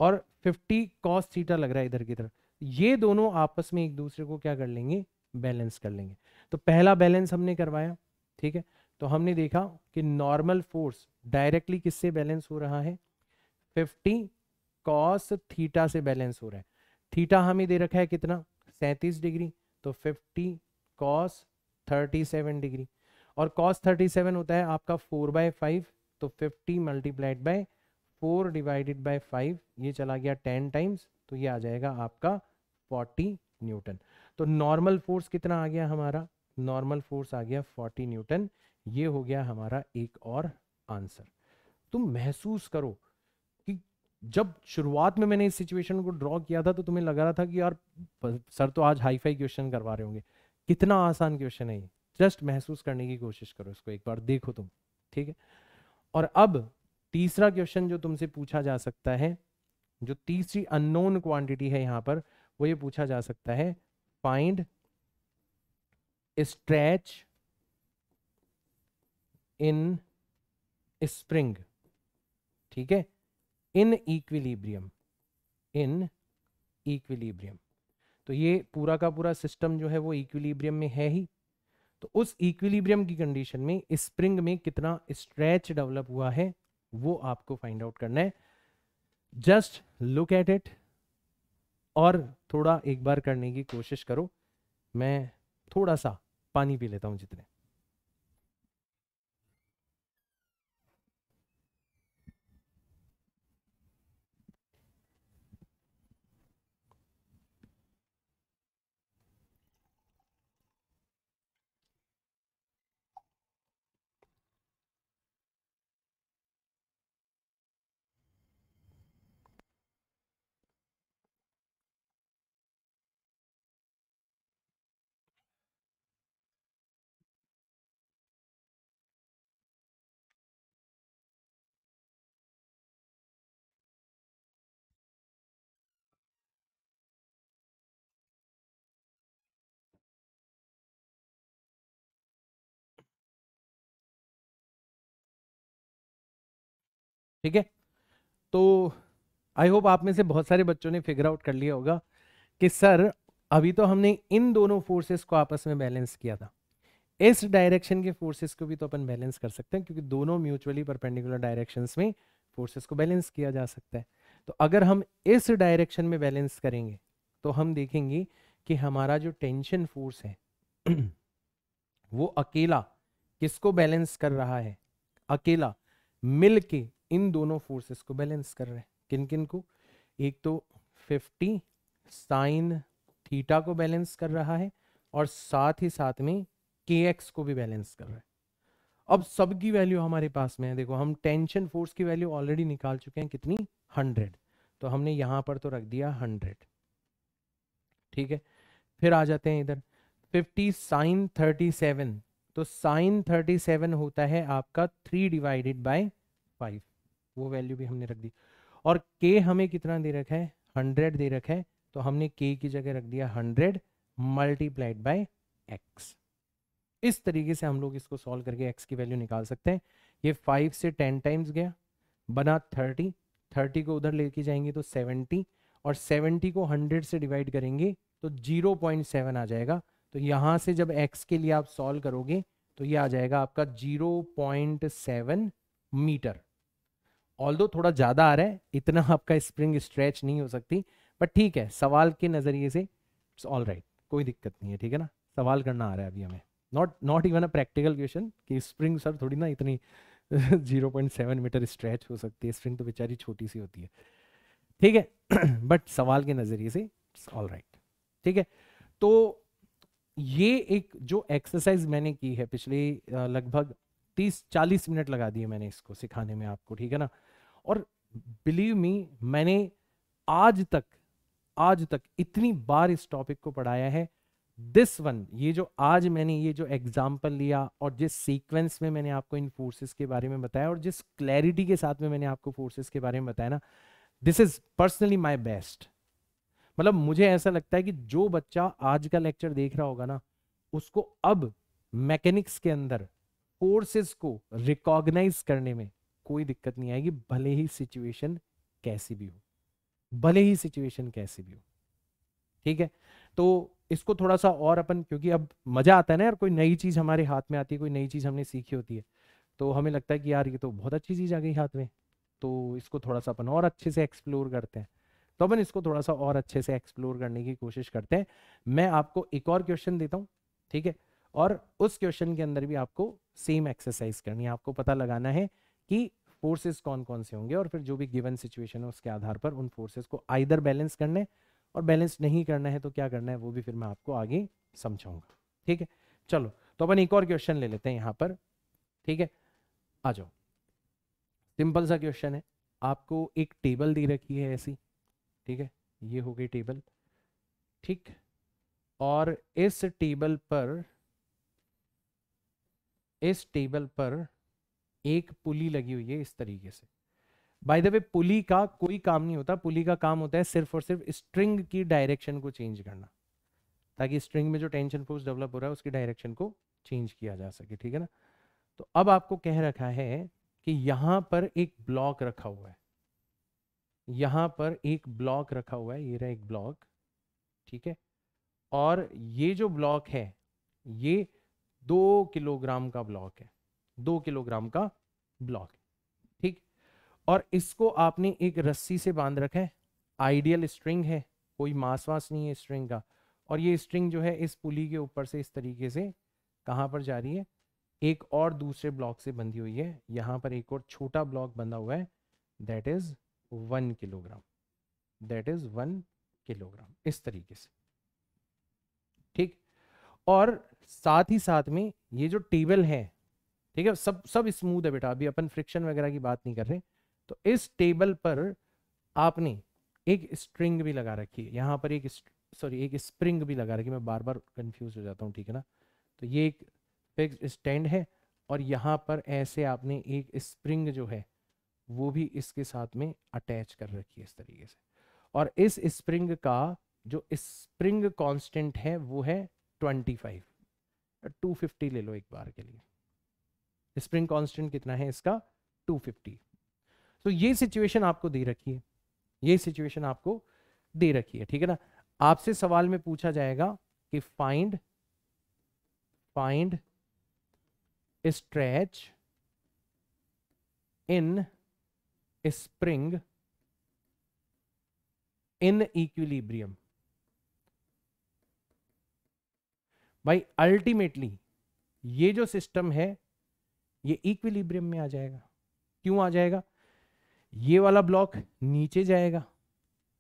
और 50 कॉस थीटा लग रहा है इधर की तरफ ये दोनों आपस में एक दूसरे को क्या कर लेंगे बैलेंस कर लेंगे तो पहला बैलेंस हमने करवाया ठीक है तो हमने देखा कि नॉर्मल फोर्स डायरेक्टली किससे बैलेंस हो रहा है 50 कॉस थीटा से बैलेंस हो रहा है थीटा हमें दे रखा है कितना 37 डिग्री तो 50 कॉस 37 डिग्री और कॉस 37 होता है आपका 4 बाय फाइव तो 50 multiplied by four divided by five ये चला गया 10 टाइम्स तो ये आ जाएगा आपका 40 न्यूटन तो नॉर्मल फोर्स कितना आ गया हमारा नॉर्मल फोर्स आ गया 40 न्यूटन ये हो गया हमारा एक और आंसर तुम महसूस करो कि जब शुरुआत में मैंने इस सिचुएशन को ड्रॉ किया था तो तुम्हें लग रहा था कि यार सर तो आज हाईफाई क्वेश्चन करवा रहे होंगे कितना आसान क्वेश्चन है ये जस्ट महसूस करने की कोशिश करो इसको एक बार देखो तुम ठीक है और अब तीसरा क्वेश्चन जो तुमसे पूछा जा सकता है जो तीसरी अननोन क्वांटिटी है यहां पर वो ये पूछा जा सकता है फाइंड स्ट्रेच इन स्प्रिंग ठीक है इन इक्विलिब्रियम इन इक्विलिब्रियम तो ये पूरा का पूरा सिस्टम जो है वो इक्विलिब्रियम में है ही तो उस इक्विलिब्रियम की कंडीशन में स्प्रिंग में कितना स्ट्रेच डेवलप हुआ है वो आपको फाइंड आउट करना है जस्ट लुक एट इट और थोड़ा एक बार करने की कोशिश करो मैं थोड़ा सा पानी पी लेता हूं जितने ठीक है तो आई होप आप में से बहुत सारे बच्चों ने फिगर आउट कर लिया होगा कि सर अभी तो हमने इन दोनों फोर्सेस को आपस में बैलेंस किया था इस डायरेक्शन के फोर्सेस को भी तो अपन बैलेंस कर सकते हैं क्योंकि दोनों म्यूचुअली परपेंडिकुलर डायरेक्शन में फोर्सेस को बैलेंस किया जा सकता है तो अगर हम इस डायरेक्शन में बैलेंस करेंगे तो हम देखेंगे कि हमारा जो टेंशन फोर्स है वो अकेला किसको बैलेंस कर रहा है अकेला मिलके इन दोनों फोर्सेस को बैलेंस कर रहे हैं किन किन को एक तो 50 साइन थीटा को बैलेंस कर रहा है और साथ ही साथ में के एक्स को भी बैलेंस कर रहा है अब सब की वैल्यू हमारे पास में है देखो हम टेंशन फोर्स की वैल्यू ऑलरेडी निकाल चुके हैं कितनी हंड्रेड तो हमने यहां पर तो रख दिया हंड्रेड ठीक है फिर आ जाते हैं इधर फिफ्टी साइन थर्टी सेवन तो साइन थर्टी सेवन होता है आपका थ्री डिवाइडेड बाय फाइव वो वैल्यू भी हमने रख दी और के हमें कितना दे रखा है हंड्रेड दे रखा है तो हमने के की जगह रख दिया हंड्रेड मल्टीप्लाइड बाई एक्स इस तरीके से हम लोग इसको सॉल्व करके एक्स की वैल्यू निकाल सकते हैं ये फाइव से टेन टाइम्स गया बना थर्टी थर्टी को उधर लेके जाएंगे तो सेवेंटी और सेवेंटी को हंड्रेड से डिवाइड करेंगे तो जीरो पॉइंट सेवन आ जाएगा तो यहाँ से जब एक्स के लिए आप सॉल्व करोगे तो ये आ जाएगा आपका जीरो पॉइंट सेवन मीटर ऑल थोड़ा ज़्यादा आ रहा है इतना आपका स्प्रिंग स्ट्रेच नहीं हो सकती बट ठीक है सवाल के नज़रिए से इट्स ऑल राइट कोई दिक्कत नहीं है ठीक है ना सवाल करना आ रहा है अभी हमें not not even a practical question कि स्प्रिंग सर थोड़ी ना इतनी 0.7 मीटर स्ट्रेच हो सकती है स्प्रिंग तो बेचारी छोटी सी होती है ठीक है बट सवाल के नज़रिए से इट्स ऑल राइट ठीक है तो ये एक जो एक्सरसाइज मैंने की है पिछले लगभग तीस चालीस मिनट लगा दिए मैंने इसको सिखाने में आपको ठीक है ना और बिलीव मी मैंने आज तक आज तक इतनी बार इस टॉपिक को पढ़ाया है दिस वन ये जो आज मैंने ये जो एग्जाम्पल लिया और जिस सीक्वेंस में मैंने आपको इन फोर्सेस के बारे में बताया और जिस क्लैरिटी के साथ में मैंने आपको फोर्सेस के बारे में बताया ना this is personally my best मतलब मुझे ऐसा लगता है कि जो बच्चा आज का लेक्चर देख रहा होगा ना उसको अब मैकेनिक्स के अंदर फोर्सेस को रिकॉग्नाइज करने में कोई दिक्कत नहीं आएगी भले ही सिचुएशन कैसी भी हो भले ही सिचुएशन कैसी भी हो ठीक है तो इसको थोड़ा सा और अपन क्योंकि अब मजा आता है ना यार कोई नई चीज हमारे हाथ में आती है कोई नई चीज हमने सीखी होती है तो हमें लगता है कि यार ये तो बहुत अच्छी चीज आ गई हाथ में तो इसको थोड़ा सा अपन और अच्छे से एक्सप्लोर करते हैं तो अपन इसको थोड़ा सा और अच्छे से एक्सप्लोर करने की कोशिश करते हैं मैं आपको एक और क्वेश्चन देता हूँ ठीक है और उस क्वेश्चन के अंदर भी आपको सेम एक्सरसाइज करनी है आपको पता लगाना है कि फोर्सेस कौन कौन से होंगे और फिर जो भी गिवन सिचुएशन है उसके आधार पर उन फोर्सेस को आइदर बैलेंस करने और बैलेंस नहीं करना है तो क्या करना है वो भी फिर मैं आपको आगे समझाऊंगा ठीक है चलो तो अपन एक और क्वेश्चन ले लेते हैं यहाँ पर ठीक है आ जाओ सिंपल सा क्वेश्चन है आपको एक टेबल दी रखी है ऐसी ठीक है ये हो गई टेबल ठीक और इस टेबल पर इस टेबल पर एक पुली लगी हुई है इस तरीके से बाय द वे पुली का कोई काम नहीं होता पुली का काम होता है सिर्फ और सिर्फ स्ट्रिंग की डायरेक्शन को चेंज करना ताकि स्ट्रिंग में जो टेंशन फोर्स डेवलप हो रहा है उसकी डायरेक्शन को चेंज किया जा सके ठीक है ना तो अब आपको कह रखा है कि यहां पर एक ब्लॉक रखा हुआ है यहां पर एक ब्लॉक रखा हुआ है ये रहा एक ब्लॉक ठीक है और ये जो ब्लॉक है ये दो किलोग्राम का ब्लॉक है दो किलोग्राम का ब्लॉक ठीक और इसको आपने एक रस्सी से बांध रखा है आइडियल स्ट्रिंग है कोई मास वास नहीं है स्ट्रिंग का और ये स्ट्रिंग जो है इस पुली के ऊपर से इस तरीके से कहाँ पर जा रही है एक और दूसरे ब्लॉक से बंधी हुई है यहाँ पर एक और छोटा ब्लॉक बंधा हुआ है that is one kilogram that is one kilogram इस तरीके से ठीक और साथ ही साथ में ये जो टेबल है ठीक है सब सब स्मूथ है बेटा अभी अपन फ्रिक्शन वगैरह की बात नहीं कर रहे तो इस टेबल पर आपने एक स्ट्रिंग भी लगा रखी है यहाँ पर एक सॉरी एक स्प्रिंग भी लगा रखी मैं बार बार कंफ्यूज हो जाता हूँ ठीक है ना तो ये एक फिक्स स्टैंड है और यहाँ पर ऐसे आपने एक स्प्रिंग जो है वो भी इसके साथ में अटैच कर रखी है इस तरीके से और इस स्प्रिंग का जो स्प्रिंग कांस्टेंट है वो है 25 250 ले लो एक बार के लिए स्प्रिंग कांस्टेंट कितना है इसका 250 फिफ्टी so, तो ये सिचुएशन आपको दे रखी है ये सिचुएशन आपको दे रखी है ठीक है ना आपसे सवाल में पूछा जाएगा कि find find stretch in spring in equilibrium भाई अल्टीमेटली ये जो सिस्टम है ये इक्विलिब्रियम में आ जाएगा क्यों आ जाएगा ये वाला ब्लॉक नीचे जाएगा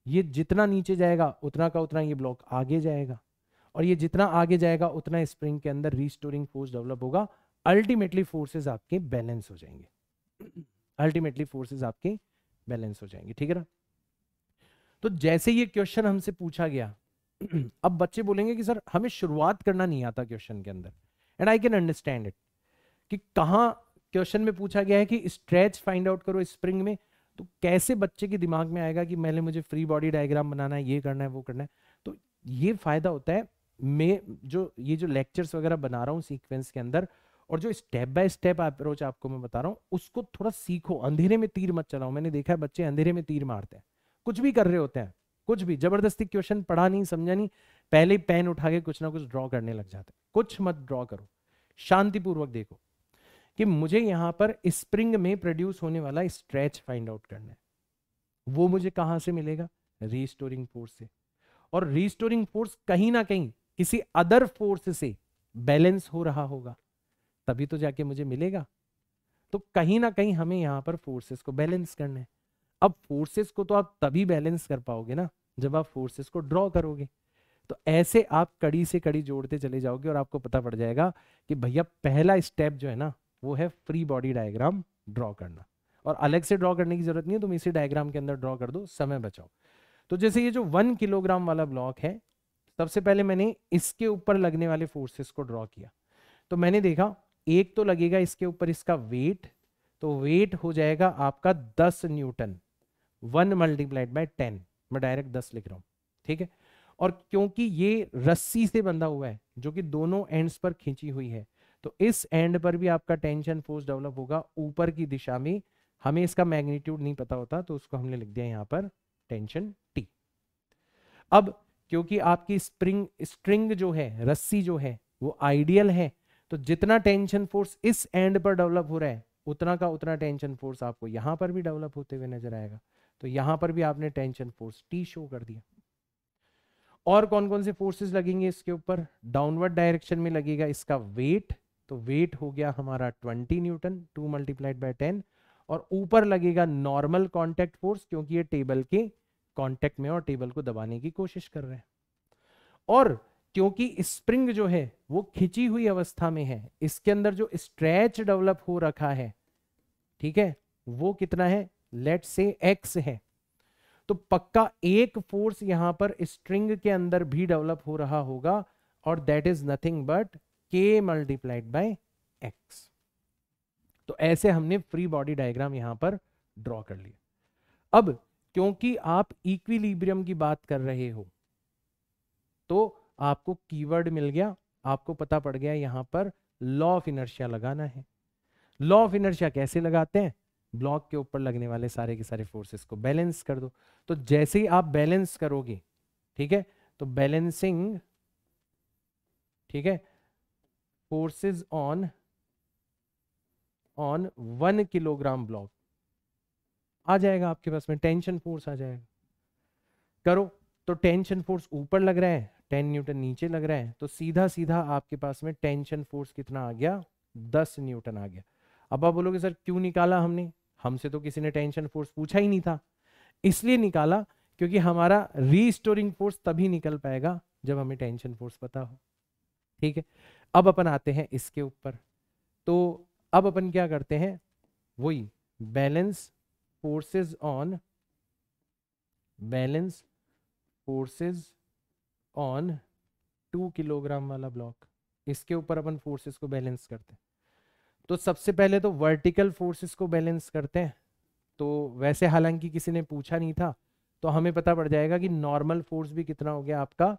ये जितना नीचे जाएगा उतना का उतना ये ब्लॉक आगे जाएगा और ये जितना आगे जाएगा उतना स्प्रिंग के अंदर रिस्टोरिंग फोर्स डेवलप होगा अल्टीमेटली फोर्सेस आपके बैलेंस हो जाएंगे अल्टीमेटली फोर्सेस आपके बैलेंस हो जाएंगे ठीक है ना तो जैसे ये क्वेश्चन हमसे पूछा गया अब बच्चे बोलेंगे कि सर हमें शुरुआत करना नहीं आता क्वेश्चन के अंदर and I can understand it कि कहाँ क्वेश्चन में पूछा गया है कि स्ट्रेच फाइंड आउट करो स्प्रिंग में तो कैसे बच्चे के दिमाग में आएगा कि मैंने मुझे फ्री बॉडी डायग्राम बनाना है ये करना है वो करना है तो ये फायदा होता है मैं जो ये जो लेक्चर्स वगैरह बना रहा हूँ सीक्वेंस के अंदर और जो स्टेप बाय स्टेप अप्रोच आपको मैं बता रहा हूँ उसको थोड़ा सीखो अंधेरे में तीर मत चलाओ मैंने देखा है बच्चे अंधेरे में तीर मारते हैं कुछ भी कर रहे होते हैं कुछ भी जबरदस्ती क्वेश्चन पढ़ा नहीं समझा नहीं पहले पेन उठा के कुछ ना कुछ ड्रॉ करने लग जाते हैं कुछ मत ड्रॉ करो शांतिपूर्वक देखो कि मुझे यहाँ पर स्प्रिंग में प्रोड्यूस होने वाला स्ट्रेच फाइंड आउट करना है वो मुझे कहाँ से मिलेगा रीस्टोरिंग फोर्स से और रीस्टोरिंग फोर्स कहीं ना कहीं किसी अदर फोर्स से बैलेंस हो रहा होगा तभी तो जाके मुझे मिलेगा तो कहीं ना कहीं हमें यहाँ पर फोर्सेस को बैलेंस करना है अब फोर्सेस को तो आप तभी बैलेंस कर पाओगे ना जब आप फोर्सेस को ड्रॉ करोगे तो ऐसे आप कड़ी से कड़ी जोड़ते चले जाओगे और आपको पता पड़ जाएगा कि भैया पहला स्टेप जो है ना वो है फ्री बॉडी डायग्राम ड्रॉ करना और अलग से ड्रॉ करने की जरूरत नहीं है तुम इसी डायग्राम के अंदर ड्रॉ कर दो समय बचाओ तो जैसे ये जो वन किलोग्राम वाला ब्लॉक है सबसे पहले मैंने इसके ऊपर लगने वाले फोर्सेस को ड्रॉ किया तो मैंने देखा एक तो लगेगा इसके ऊपर इसका वेट तो वेट हो जाएगा आपका दस newton one multiplied by ten मैं डायरेक्ट दस लिख रहा हूँ ठीक है और क्योंकि ये रस्सी से बंधा हुआ है जो कि दोनों एंड्स पर खींची हुई है तो इस एंड पर भी आपका टेंशन फोर्स डेवलप होगा ऊपर की दिशा में हमें इसका मैग्नीट्यूड नहीं पता होता तो उसको हमने लिख दिया यहाँ पर टेंशन टी अब क्योंकि आपकी स्प्रिंग स्ट्रिंग जो है रस्सी जो है वो आइडियल है तो जितना टेंशन फोर्स इस एंड पर डेवलप हो रहा है उतना का उतना टेंशन फोर्स आपको यहां पर भी डेवलप होते हुए नजर आएगा तो यहां पर भी आपने टेंशन फोर्स टी शो कर दिया और कौन कौन से फोर्सेस लगेंगे इसके ऊपर डाउनवर्ड डायरेक्शन में लगेगा इसका वेट तो वेट हो गया हमारा 20 न्यूटन 2 मल्टीप्लाइड बाय 10 और ऊपर लगेगा नॉर्मल कॉन्टेक्ट फोर्स क्योंकि ये टेबल के कॉन्टेक्ट में और टेबल को दबाने की कोशिश कर रहे हैं और क्योंकि स्प्रिंग जो है वो खिंची हुई अवस्था में है इसके अंदर जो स्ट्रेच डेवलप हो रखा है ठीक है वो कितना है लेट से एक्स है तो पक्का एक फोर्स यहां पर स्ट्रिंग के अंदर भी डेवलप हो रहा होगा और that is nothing but k multiplied by x तो ऐसे हमने फ्री बॉडी डायग्राम यहां पर ड्रॉ कर लिया अब क्योंकि आप इक्विलिब्रियम की बात कर रहे हो तो आपको कीवर्ड मिल गया आपको पता पड़ गया यहां पर लॉ ऑफ इनर्शिया लगाना है लॉ ऑफ इनर्शिया कैसे लगाते हैं ब्लॉक के ऊपर लगने वाले सारे के सारे फोर्सेस को बैलेंस कर दो तो जैसे ही आप बैलेंस करोगे ठीक है तो बैलेंसिंग ठीक है forces on on one kilogram block आ जाएगा आपके पास में टेंशन फोर्स आ जाएगा करो तो टेंशन फोर्स ऊपर लग रहा है टेन न्यूटन नीचे लग रहा है तो सीधा सीधा आपके पास में टेंशन फोर्स कितना आ गया दस न्यूटन आ गया अब आप बोलोगे सर क्यों निकाला हमने हमसे तो किसी ने टेंशन फोर्स पूछा ही नहीं था इसलिए निकाला क्योंकि हमारा रीस्टोरिंग फोर्स तभी निकल पाएगा जब हमें टेंशन फोर्स पता हो ठीक है अब अपन आते हैं इसके ऊपर तो अब अपन क्या करते हैं वही balance forces on balance forces on two kilogram वाला ब्लॉक इसके ऊपर अपन फोर्सेस को बैलेंस करते हैं तो सबसे पहले तो वर्टिकल फोर्सेस को बैलेंस करते हैं तो वैसे हालांकि किसी ने पूछा नहीं था तो हमें पता पड़ जाएगा कि नॉर्मल फोर्स भी कितना हो गया आपका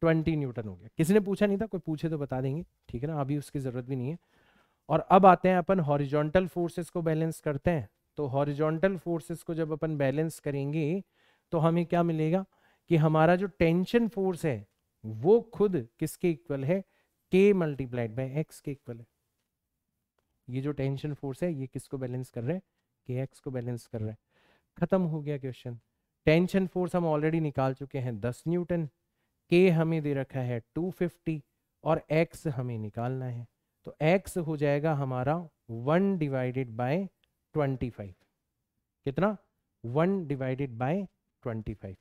ट्वेंटी न्यूटन हो गया किसी ने पूछा नहीं था कोई पूछे तो बता देंगे ठीक है ना अभी उसकी ज़रूरत भी नहीं है और अब आते हैं अपन हॉरिजॉन्टल फोर्सेस को बैलेंस करते हैं तो हॉरिजॉन्टल फोर्सेस को जब अपन बैलेंस करेंगे तो हमें क्या मिलेगा कि हमारा जो टेंशन फोर्स है वो खुद किसके इक्वल है के मल्टीप्लाइड बाई एक्स के इक्वल है ये जो टेंशन फोर्स है ये किसको बैलेंस कर रहे हैं के एक्स को बैलेंस कर रहे हैं खत्म हो गया क्वेश्चन टेंशन फोर्स हम ऑलरेडी निकाल चुके हैं दस न्यूटन के हमें दे रखा है 250 और x हमें निकालना है तो x हो जाएगा हमारा 1 डिवाइडेड बाय 25 कितना 1 डिवाइडेड बाय 25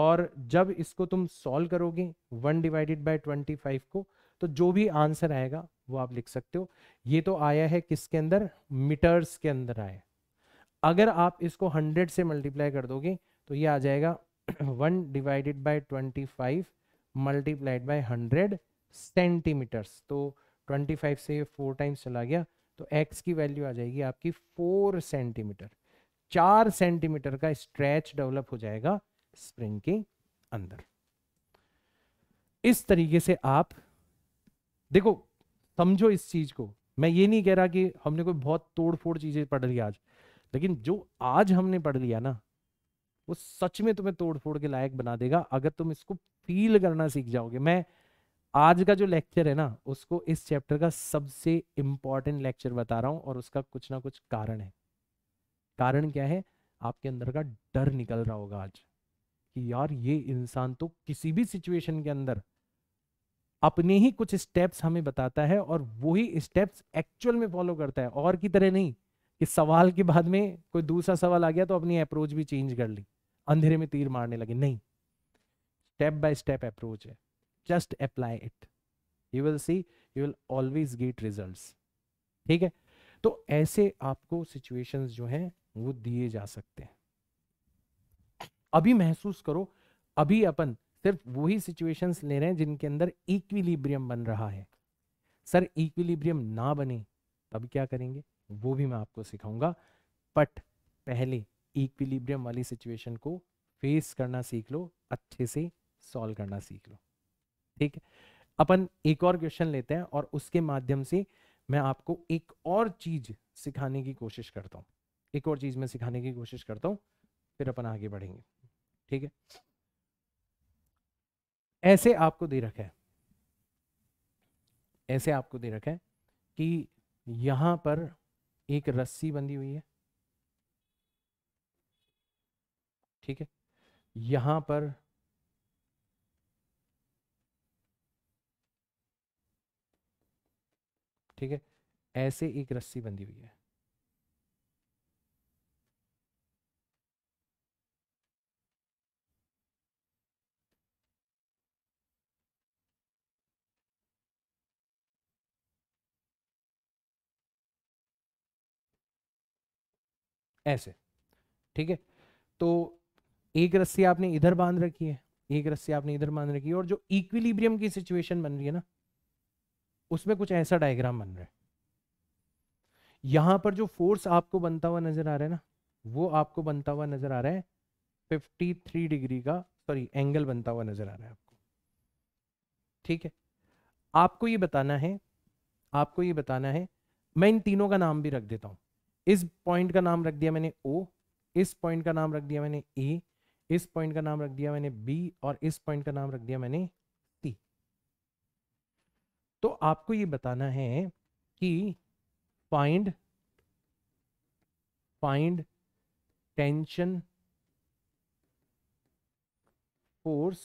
और जब इसको तुम सॉल्व करोगे 1 डिवाइडेड बाय 25 को तो जो भी आंसर आएगा वो आप लिख सकते हो ये तो आया है किसके अंदर मीटर्स के अंदर आया अगर आप इसको 100 से मल्टीप्लाई कर दोगे तो ये आ जाएगा 1 divided by 25 multiplied by hundred centimetres तो ट्वेंटी फाइव से फोर टाइम्स चला गया तो एक्स की वैल्यू आ जाएगी आपकी फोर सेंटीमीटर चार सेंटीमीटर का स्ट्रेच डेवलप हो जाएगा स्प्रिंग के अंदर इस तरीके से आप देखो समझो इस चीज को मैं ये नहीं कह रहा कि हमने कोई बहुत तोड़फोड़ चीजें पढ़ ली आज लेकिन जो आज हमने पढ़ लिया ना वो सच में तुम्हें तोड़फोड़ के लायक बना देगा अगर तुम इसको फील करना सीख जाओगे मैं आज का जो लेक्चर है ना उसको इस चैप्टर का सबसे इंपॉर्टेंट लेक्चर बता रहा हूं और उसका कुछ ना कुछ कारण है कारण क्या है आपके अंदर का डर निकल रहा होगा आज कि यार ये इंसान तो किसी भी सिचुएशन के अंदर अपने ही कुछ स्टेप्स हमें बताता है और वही स्टेप्स एक्चुअल में फॉलो करता है और की तरह नहीं कि सवाल के बाद में कोई दूसरा सवाल आ गया तो अपनी अप्रोच भी चेंज कर ली अंधेरे में तीर मारने लगे नहीं स्टेप बाय स्टेप अप्रोच है just apply it you will see you will always get results ठीक है तो ऐसे आपको सिचुएशंस जो हैं वो दिए जा सकते हैं अभी महसूस करो अभी अपन सिर्फ वही सिचुएशंस ले रहे हैं जिनके अंदर इक्विलिब्रियम बन रहा है सर इक्विलिब्रियम ना बने तब क्या करेंगे वो भी मैं आपको सिखाऊंगा बट पहले इक्विलिब्रियम वाली सिचुएशन को फेस करना सीख लो अच्छे से सॉल्व करना सीख लो ठीक है अपन एक और क्वेश्चन लेते हैं और उसके माध्यम से मैं आपको एक और चीज सिखाने की कोशिश करता हूँ एक और चीज मैं सिखाने की कोशिश करता हूँ फिर अपन आगे बढ़ेंगे ठीक है ऐसे आपको दे रखा है ऐसे आपको दे रखा है कि यहां पर एक रस्सी बंधी हुई है ठीक है यहां पर ठीक है ऐसे एक रस्सी बंधी हुई है ऐसे ठीक है तो एक रस्सी आपने इधर बांध रखी है एक रस्सी आपने इधर बांध रखी है और जो इक्विलिब्रियम की सिचुएशन बन रही है ना उसमें कुछ ऐसा डायग्राम बन रहा है यहां पर जो फोर्स आपको बनता हुआ नजर आ रहा है ना वो आपको बनता हुआ नजर आ रहा है 53 डिग्री का सॉरी एंगल बनता हुआ नजर आ रहा है आपको ठीक है आपको ये बताना है आपको ये बताना है मैं इन तीनों का नाम भी रख देता हूं इस पॉइंट का नाम रख दिया मैंने ओ इस पॉइंट का नाम रख दिया मैंने ए इस पॉइंट का नाम रख दिया मैंने बी और इस पॉइंट का नाम रख दिया मैंने तो आपको ये बताना है कि find find tension force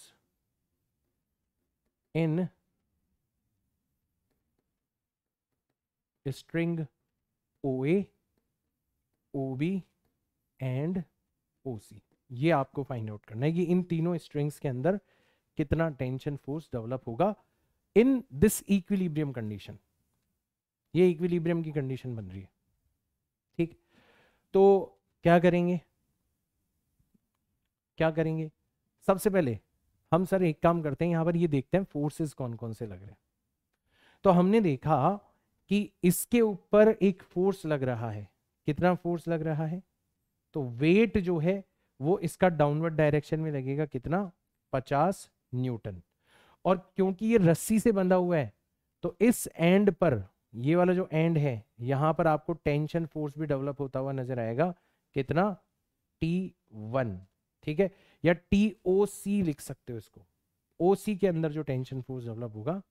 in string O A O B and O C ये आपको फाइंड आउट करना है कि इन तीनों स्ट्रिंग्स के अंदर कितना टेंशन फोर्स डेवलप होगा इन दिस इक्विलिब्रियम कंडीशन ये इक्विलिब्रियम की कंडीशन बन रही है ठीक तो क्या करेंगे क्या करेंगे सबसे पहले हम सर एक काम करते हैं यहां पर ये देखते हैं फोर्सेस कौन कौन से लग रहे हैं तो हमने देखा कि इसके ऊपर एक फोर्स लग रहा है कितना फोर्स लग रहा है तो वेट जो है वो इसका डाउनवर्ड डायरेक्शन में लगेगा कितना 50 न्यूटन और क्योंकि ये रस्सी से बंधा हुआ है तो इस एंड पर ये वाला जो एंड है यहां पर आपको टेंशन फोर्स भी डेवलप होता हुआ नजर आएगा कितना टी वन ठीक है या टी ओ सी लिख सकते हो इसको ओ सी के अंदर जो टेंशन फोर्स डेवलप होगा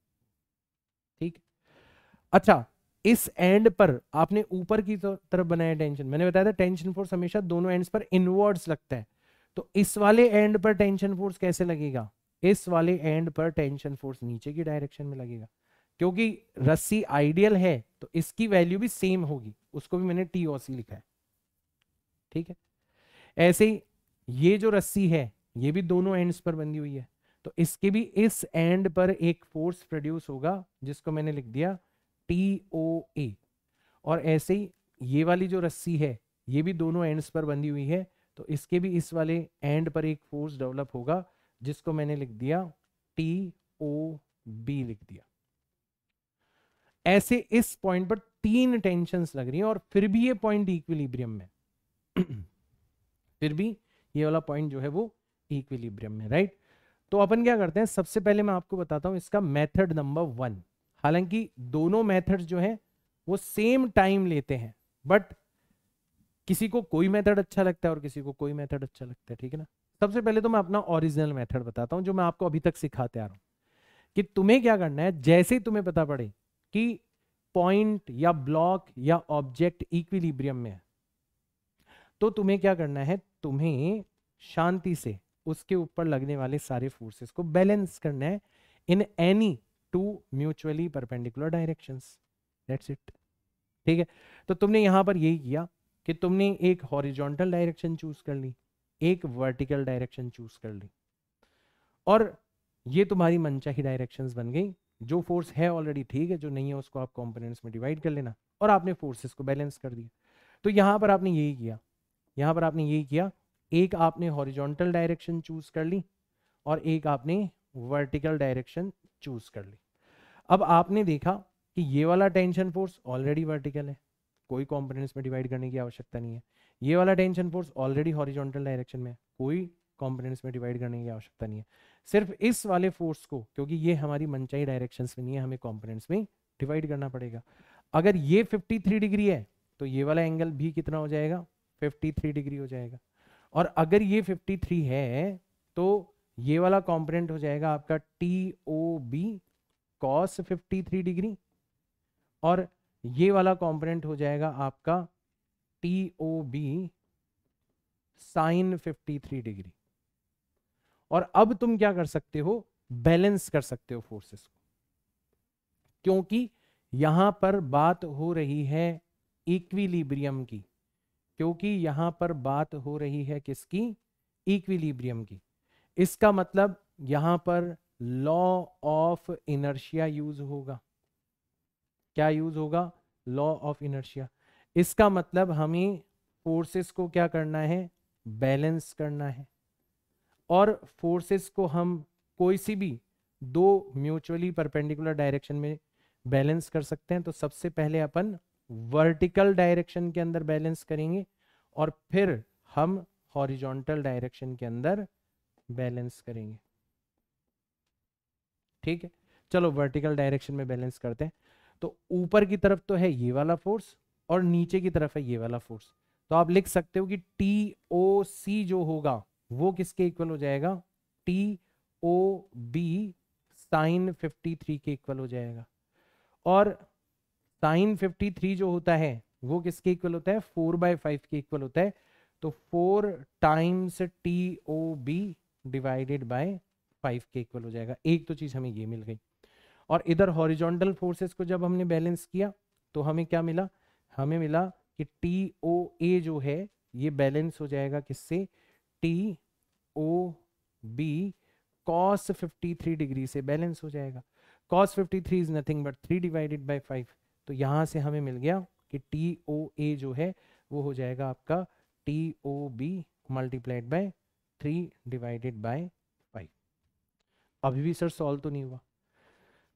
ठीक अच्छा इस एंड पर आपने ऊपर की तो तरफ बनाया टेंशन मैंने बताया था टेंशन फोर्स हमेशा दोनों एंड्स पर इनवर्ड्स लगता है तो इस वाले एंड पर टेंशन फोर्स कैसे लगेगा इस वाले एंड पर टेंशन फोर्स नीचे की डायरेक्शन में लगेगा क्योंकि रस्सी आइडियल है तो इसकी वैल्यू भी सेम होगी उसको भी मैंने टी ओ सी लिखा है ठीक है ऐसे ही ये जो रस्सी है ये भी दोनों एंड्स पर बंधी हुई है तो इसके भी इस एंड पर एक फोर्स प्रोड्यूस होगा जिसको मैंने लिख दिया टी ओ ए और ऐसे ही ये वाली जो रस्सी है ये भी दोनों एंड्स पर बंधी हुई है तो इसके भी इस वाले एंड पर एक फोर्स डेवलप होगा जिसको मैंने लिख दिया टी ओ बी लिख दिया ऐसे इस पॉइंट पर तीन टेंशन लग रही है और फिर भी ये पॉइंट इक्विलिब्रियम में फिर भी ये वाला पॉइंट जो है वो इक्विलिब्रियम में राइट तो अपन क्या करते हैं सबसे पहले मैं आपको बताता हूं इसका मेथड नंबर वन हालांकि दोनों मेथड्स जो हैं वो सेम टाइम लेते हैं बट किसी को कोई मेथड अच्छा लगता है और किसी को कोई मेथड अच्छा लगता है ठीक है ना सबसे पहले तो मैं अपना ओरिजिनल मेथड बताता हूं जो मैं आपको अभी तक सिखाते आ रहा हूं कि तुम्हें क्या करना है जैसे ही तुम्हें पता पड़े कि पॉइंट या ब्लॉक या ऑब्जेक्ट इक्विलिब्रियम में है तो तुम्हें क्या करना है तुम्हें शांति से उसके ऊपर लगने वाले सारे फोर्सेस को बैलेंस करना है in any two mutually perpendicular direction that's it ठीक है तो तुमने यहां पर यही किया कि तुमने एक हॉरिजॉन्टल डायरेक्शन चूज कर ली एक वर्टिकल डायरेक्शन चूज कर ली और ये तुम्हारी मनचाही डायरेक्शंस बन गई जो फोर्स है ऑलरेडी ठीक है जो नहीं है उसको आप कंपोनेंट्स में डिवाइड कर लेना और आपने फोर्सेस को बैलेंस कर दिया तो यहां पर आपने यही किया यहां पर आपने यही किया एक आपने हॉरिजॉन्टल डायरेक्शन चूज कर ली और एक आपने वर्टिकल डायरेक्शन चूज कर ली अब आपने देखा कि ये वाला टेंशन फोर्स ऑलरेडी वर्टिकल है कोई कॉम्पोनेंट्स में डिवाइड करने की आवश्यकता नहीं है ये वाला tension force already horizontal direction में है कोई कॉम्पोनेंट्स में डिवाइड करने की आवश्यकता नहीं है सिर्फ इस वाले फोर्स को क्योंकि ये हमारी मनचाही डायरेक्शन में नहीं है हमें कॉम्पोनेंट्स में डिवाइड करना पड़ेगा अगर ये 53 डिग्री है तो ये वाला एंगल भी कितना हो जाएगा 53 डिग्री हो जाएगा और अगर ये 53 है तो ये वाला कॉम्पोनेंट हो जाएगा आपका T O B cos fifty degree और ये वाला कॉम्पोनेंट हो जाएगा आपका P O B sine three degree और अब तुम क्या कर सकते हो बैलेंस कर सकते हो फोर्सेस को क्योंकि यहां पर बात हो रही है इक्विलिब्रियम की क्योंकि यहां पर बात हो रही है किसकी इक्विलिब्रियम की इसका मतलब यहां पर लॉ ऑफ इनर्शिया यूज होगा क्या यूज होगा लॉ ऑफ इनर्शिया इसका मतलब हमें फोर्सेस को क्या करना है बैलेंस करना है और फोर्सेस को हम कोई सी भी दो म्यूचुअली परपेंडिकुलर डायरेक्शन में बैलेंस कर सकते हैं तो सबसे पहले अपन वर्टिकल डायरेक्शन के अंदर बैलेंस करेंगे और फिर हम हॉरिजॉन्टल डायरेक्शन के अंदर बैलेंस करेंगे ठीक है चलो वर्टिकल डायरेक्शन में बैलेंस करते हैं तो ऊपर की तरफ तो है ये वाला फोर्स और नीचे की तरफ है ये वाला फोर्स तो आप लिख सकते हो कि टी ओ सी जो होगा वो किसके इक्वल हो जाएगा टी ओ बी साइन 53 के इक्वल हो जाएगा और साइन 53 जो होता है वो किसके इक्वल होता है फोर बाय फाइव के इक्वल होता है तो four times T O B divided by five के इक्वल हो जाएगा एक तो चीज हमें ये मिल गई और इधर हॉरिजॉन्टल फोर्सेस को जब हमने बैलेंस किया तो हमें क्या मिला हमें मिला कि टी ओ ए जो है ये बैलेंस हो जाएगा किससे T O B cos 53 degree से बैलेंस हो जाएगा cos 53 is nothing but three divided by five तो यहां से हमें मिल गया कि टी ओ ए जो है वो हो जाएगा आपका T O B multiplied by three divided by five अभी भी सर सॉल्व तो नहीं हुआ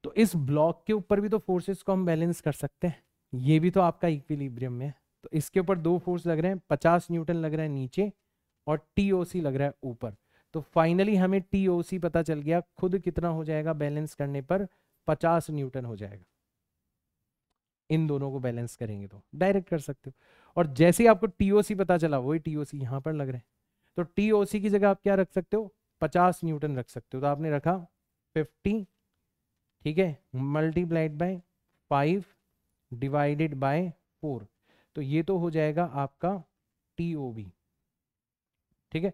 तो इस ब्लॉक के ऊपर भी तो फोर्सेस को हम बैलेंस कर सकते हैं ये भी तो आपका इक्विलिब्रियम में है तो इसके ऊपर दो फोर्स लग रहे हैं पचास न्यूटन लग रहा है नीचे और टी लग रहा है ऊपर तो फाइनली हमें टी पता चल गया खुद कितना हो जाएगा बैलेंस करने पर पचास न्यूटन हो जाएगा इन दोनों को बैलेंस करेंगे तो डायरेक्ट कर सकते हो और जैसे ही आपको टीओसी पता चला वही टीओसी यहां पर लग रहे हैं तो टीओसी की जगह आप क्या रख सकते हो पचास न्यूटन रख सकते हो तो आपने रखा फिफ्टी ठीक है multiplied by five divided by four तो ये तो हो जाएगा आपका टी ओ बी ठीक है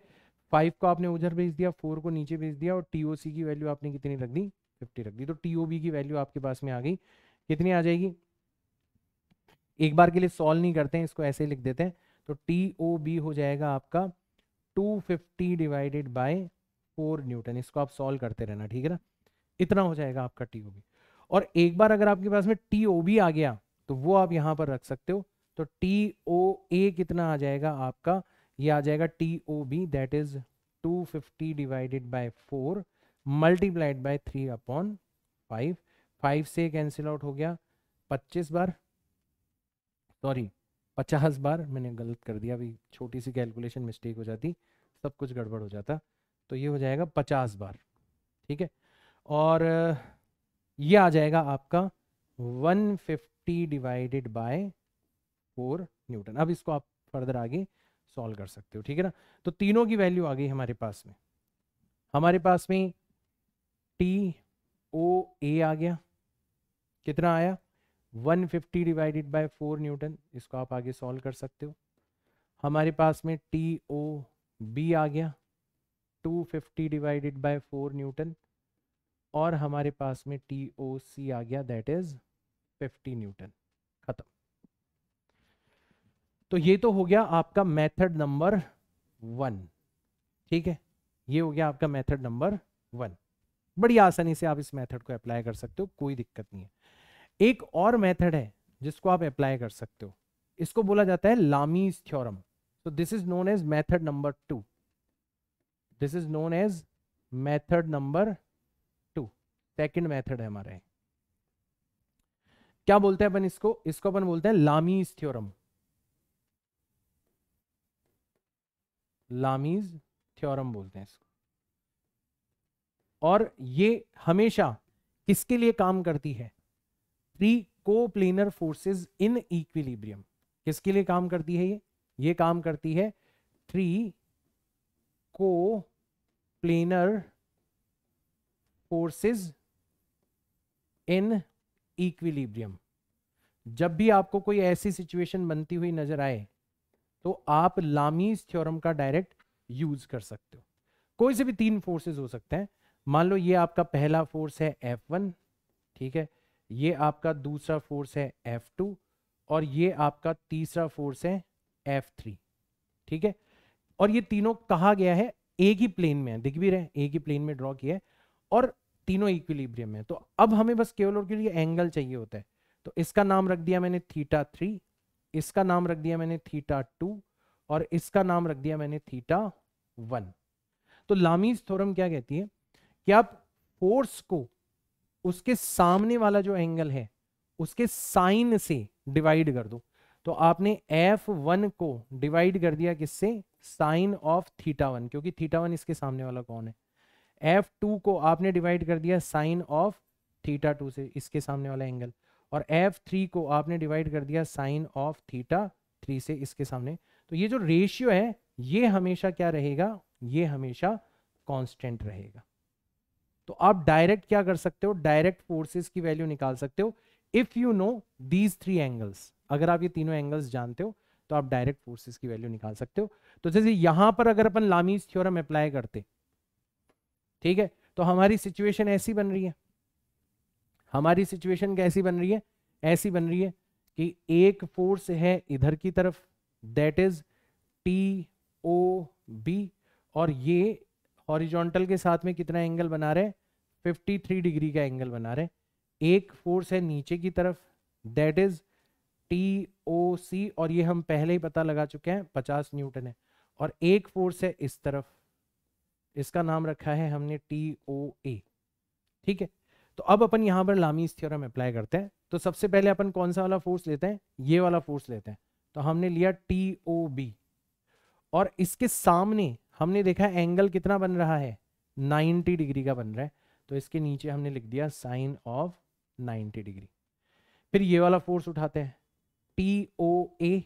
फाइव को आपने उधर भेज दिया फोर को नीचे भेज दिया और टी ओ सी की वैल्यू आपने कितनी रख दी फिफ्टी रख दी तो टी ओ बी की वैल्यू आपके पास में आ गई कितनी आ जाएगी एक बार के लिए सॉल्व नहीं करते हैं इसको ऐसे लिख देते हैं तो टी ओ बी हो जाएगा आपका two fifty divided by four newton इसको आप सॉल्व करते रहना ठीक है ना इतना हो जाएगा आपका टी ओ बी और एक बार अगर आपके पास में टी ओ बी आ गया तो वो आप यहां पर रख सकते हो तो टी ओ ए कितना आ जाएगा आपका ये आ जाएगा T O B that is 250 divided by 4 multiplied by 3 upon 5 5 से कैंसिल आउट हो गया 25 बार सॉरी 50 बार मैंने गलत कर दिया अभी छोटी सी कैलकुलेशन मिस्टेक हो जाती सब कुछ गड़बड़ हो जाता तो ये हो जाएगा 50 बार ठीक है और ये आ जाएगा आपका fifty T divided by four newton अब इसको आप फर्दर आगे सॉल्व कर सकते हो ठीक है ना तो तीनों की वैल्यू आ गई हमारे पास में हमारे पास में टी ओ ए आ गया कितना आया 150 डिवाइडेड बाय 4 न्यूटन इसको आप आगे सॉल्व कर सकते हो हमारे पास में टी ओ बी आ गया 250 डिवाइडेड बाय 4 न्यूटन और हमारे पास में टी ओ सी आ गया दैट इज 50 न्यूटन खत्म तो ये तो हो गया आपका मेथड नंबर वन ठीक है ये हो गया आपका मेथड नंबर वन बड़ी आसानी से आप इस मेथड को अप्लाई कर सकते हो कोई दिक्कत नहीं है एक और मेथड है जिसको आप अप्लाई कर सकते हो इसको बोला जाता है लामीज थ्योरम तो this is known as method number two this is known as method number two second method है हमारे क्या बोलते हैं अपन इसको इसको अपन बोलते हैं लामीज थ्योरम लामीज थ्योरम बोलते हैं इसको और ये हमेशा किसके लिए काम करती है थ्री को प्लेनर फोर्सेज इन इक्विलिब्रियम किसके लिए काम करती है ये ये काम करती है थ्री को प्लेनर फोर्सेज इन इक्विलिब्रियम जब भी आपको कोई ऐसी सिचुएशन बनती हुई नजर आए तो आप लामीज थ्योरम का डायरेक्ट यूज कर सकते हो कोई से भी तीन फोर्सेस हो सकते हैं मान लो ये आपका पहला फोर्स है F1, ठीक है ये आपका दूसरा फोर्स है F2 और ये आपका तीसरा फोर्स है F3, ठीक है और ये तीनों कहा गया है एक ही प्लेन में है दिख भी रहे एक ही प्लेन में ड्रॉ किया है और तीनों इक्विलिब्रियम में तो अब हमें बस केवल और केवल ये एंगल चाहिए होता है तो इसका नाम रख दिया मैंने थीटा थ्री इसका नाम रख दिया मैंने थीटा टू और इसका नाम रख दिया मैंने थीटा वन तो लामीज थोरम क्या कहती है कि आप फोर्स को उसके सामने वाला जो एंगल है उसके साइन से डिवाइड कर दो तो आपने एफ वन को डिवाइड कर दिया किससे साइन ऑफ थीटा वन क्योंकि थीटा वन इसके सामने वाला कौन है एफ टू को आपने डिवाइड कर दिया साइन ऑफ थीटा टू से इसके सामने वाला एंगल और एफ थ्री को आपने डिवाइड कर दिया साइन ऑफ थीटा थ्री से इसके सामने तो ये जो रेशियो है ये हमेशा क्या रहेगा ये हमेशा कॉन्स्टेंट रहेगा तो आप डायरेक्ट क्या कर सकते हो डायरेक्ट फोर्सेस की वैल्यू निकाल सकते हो if you know these three angles अगर आप ये तीनों एंगल्स जानते हो तो आप डायरेक्ट फोर्सेस की वैल्यू निकाल सकते हो तो जैसे यहां पर अगर अपन लामीज थ्योरम अप्लाई करते ठीक है तो हमारी सिचुएशन ऐसी बन रही है हमारी सिचुएशन कैसी बन रही है ऐसी बन रही है कि एक फोर्स है इधर की तरफ that is T O B और ये हॉरिजॉन्टल के साथ में कितना एंगल बना रहे फिफ्टी थ्री डिग्री का एंगल बना रहे एक फोर्स है नीचे की तरफ that is T O C और ये हम पहले ही पता लगा चुके हैं पचास न्यूटन है और एक फोर्स है इस तरफ इसका नाम रखा है हमने टी ओ ए ठीक है तो अब अपन यहां पर लामीज थ्योरम अप्लाई करते हैं तो सबसे पहले अपन कौन सा वाला फोर्स लेते हैं ये वाला फोर्स लेते हैं तो हमने लिया टी ओ बी और इसके सामने हमने देखा एंगल कितना बन रहा है 90 डिग्री का बन रहा है तो इसके नीचे हमने लिख दिया साइन ऑफ 90 डिग्री फिर ये वाला फोर्स उठाते हैं टी ओ ए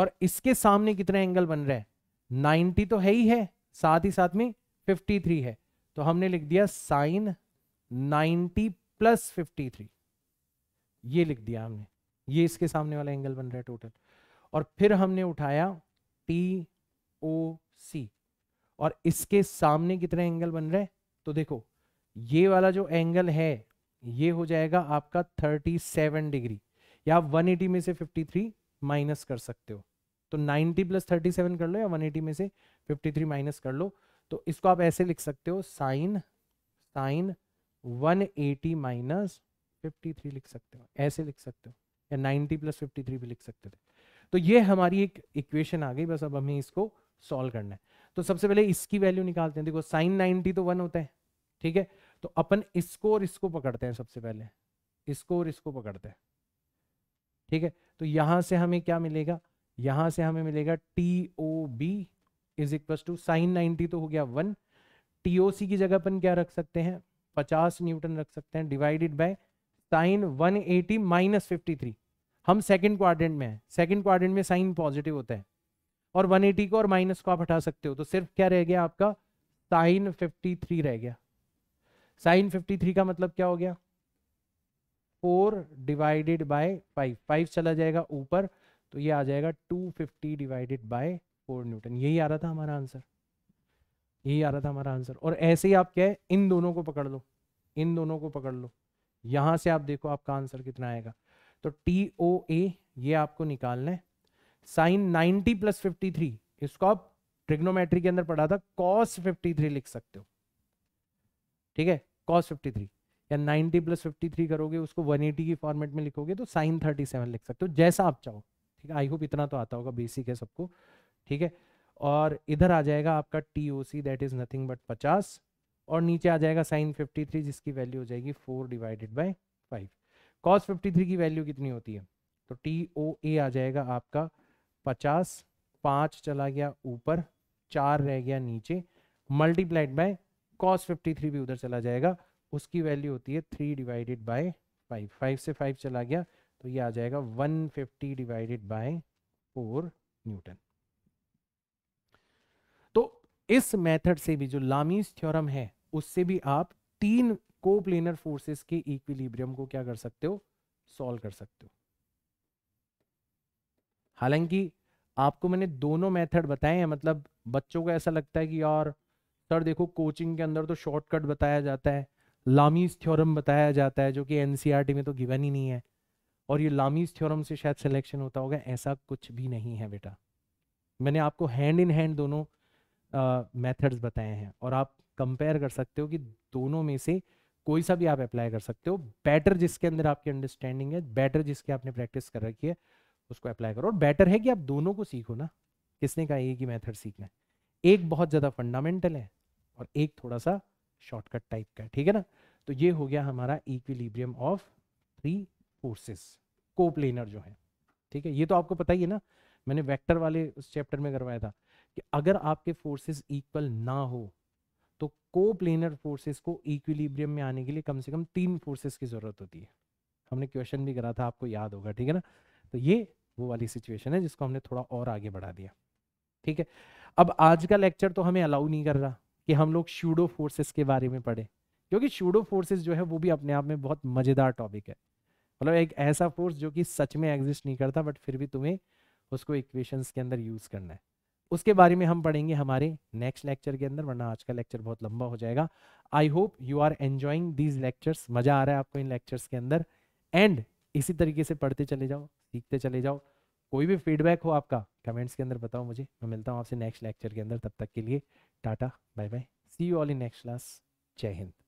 और इसके सामने कितना एंगल बन रहा है 90 तो है ही है साथ ही साथ में 53 है तो हमने लिख दिया साइन 90 प्लस 53 ये लिख दिया हमने ये इसके सामने वाला एंगल बन रहा है टोटल और फिर हमने उठाया टी ओ सी और इसके सामने कितने एंगल बन रहे तो देखो ये वाला जो एंगल है ये हो जाएगा आपका 37 डिग्री या आप 180 में से 53 माइनस कर सकते हो तो 90 प्लस 37 कर लो या 180 में से 53 माइनस कर लो तो इसको आप ऐसे लिख सकते हो साइन साइन 180 माइनस 53 लिख सकते हो ऐसे लिख सकते हो या 90 प्लस 53 भी लिख सकते थे तो ये हमारी एक इक्वेशन आ गई बस अब हमें इसको सॉल्व करना है तो सबसे पहले इसकी वैल्यू निकालते हैं देखो साइन नाइनटी तो वन होता है ठीक है तो अपन इसको और इसको पकड़ते हैं सबसे पहले इसको और इसको पकड़ते हैं ठीक है तो यहां से हमें क्या मिलेगा यहां से हमें मिलेगा T O B is equal to sine ninety तो हो गया वन टी ओ सी की जगह पर क्या रख सकते हैं पचास न्यूटन रख सकते हैं divided by sine one eighty minus fifty three हम सेकेंड क्वाड्रेंट में है सेकेंड क्वाड्रेंट में साइन पॉजिटिव होता है और 180 को और माइनस को आप हटा सकते हो तो सिर्फ क्या रह गया आपका साइन 53 रह गया साइन 53 का मतलब क्या हो गया four divided by five five चला जाएगा ऊपर तो ये आ जाएगा 250 डिवाइडेड बाय फोर न्यूटन यही आ रहा था हमारा आंसर यही आ रहा था हमारा आंसर और ऐसे ही आप क्या है इन दोनों को पकड़ लो इन दोनों को पकड़ लो यहाँ से आप देखो आपका आंसर कितना आएगा तो टी ओ ए ये आपको निकालना है साइन 90 प्लस 53 इसको आप ट्रिग्नोमेट्री के अंदर पढ़ा था कॉस 53 लिख सकते हो ठीक है कॉस 53 या 90 प्लस 53 करोगे उसको 180 की फॉर्मेट में लिखोगे तो साइन 37 लिख सकते हो जैसा आप चाहो ठीक है आई होप इतना तो आता होगा बेसिक है सबको ठीक है और इधर आ जाएगा आपका T O C that is nothing but पचास और नीचे आ जाएगा साइन फिफ्टी थ्री जिसकी वैल्यू हो जाएगी four divided by five cos fifty three की वैल्यू कितनी होती है तो टी ओ ए आ जाएगा आपका पचास पाँच चला गया ऊपर चार रह गया नीचे multiplied by cos fifty three भी उधर चला जाएगा उसकी वैल्यू होती है three divided by five five से फाइव चला गया तो ये आ जाएगा 150 डिवाइडेड बाय 4 न्यूटन तो इस मेथड से भी जो लामीज थ्योरम है उससे भी आप तीन कोप्लेनर फोर्सेस के इक्विलिब्रियम को क्या कर सकते हो सॉल्व कर सकते हो हालांकि आपको मैंने दोनों मेथड बताए हैं मतलब बच्चों को ऐसा लगता है कि यार सर देखो कोचिंग के अंदर तो शॉर्टकट बताया जाता है लामीज थ्योरम बताया जाता है जो कि एनसीआरटी में तो गिवन ही नहीं है और ये लामीज थ्योरम से शायद सिलेक्शन होता होगा ऐसा कुछ भी नहीं है बेटा मैंने आपको हैंड इन हैंड दोनों मेथड्स बताए हैं और आप कंपेयर कर सकते हो कि दोनों में से कोई सा भी आप अप्लाई कर सकते हो बेटर जिसके अंदर आपकी अंडरस्टैंडिंग है बेटर जिसके आपने प्रैक्टिस कर रखी है उसको अप्लाई करो और बेटर है कि आप दोनों को सीखो ना किसने कहा एक ही मैथड सीखना है एक बहुत ज़्यादा फंडामेंटल है और एक थोड़ा सा शॉर्टकट टाइप का ठीक है ना तो ये हो गया हमारा equilibrium of three forces coplanar जो है ठीक है ये तो आपको पता ही है ना मैंने वेक्टर वाले उस चैप्टर में करवाया था कि अगर आपके फोर्सेस इक्वल ना हो तो कोप्लेनर फोर्सेस को इक्विलिब्रियम में आने के लिए कम से कम तीन फोर्सेस की जरूरत होती है हमने क्वेश्चन भी करा था आपको याद होगा ठीक है ना तो ये वो वाली सिचुएशन है जिसको हमने थोड़ा और आगे बढ़ा दिया ठीक है अब आज का लेक्चर तो हमें अलाउ नहीं कर रहा कि हम लोग शूडो फोर्सेस के बारे में पढ़े क्योंकि शूडो फोर्सेस जो है वो भी अपने आप में बहुत मजेदार टॉपिक है मतलब एक ऐसा फोर्स जो कि सच में एग्जिस्ट नहीं करता बट फिर भी तुम्हें उसको इक्वेशंस के अंदर यूज़ करना है उसके बारे में हम पढ़ेंगे हमारे नेक्स्ट लेक्चर के अंदर वरना आज का लेक्चर बहुत लंबा हो जाएगा I hope you are enjoying these lectures मज़ा आ रहा है आपको इन लेक्चर्स के अंदर एंड इसी तरीके से पढ़ते चले जाओ सीखते चले जाओ कोई भी फीडबैक हो आपका कमेंट्स के अंदर बताओ मुझे मैं मिलता हूँ आपसे नेक्स्ट लेक्चर के अंदर तब तक के लिए tata bye bye see you all in next class जय हिंद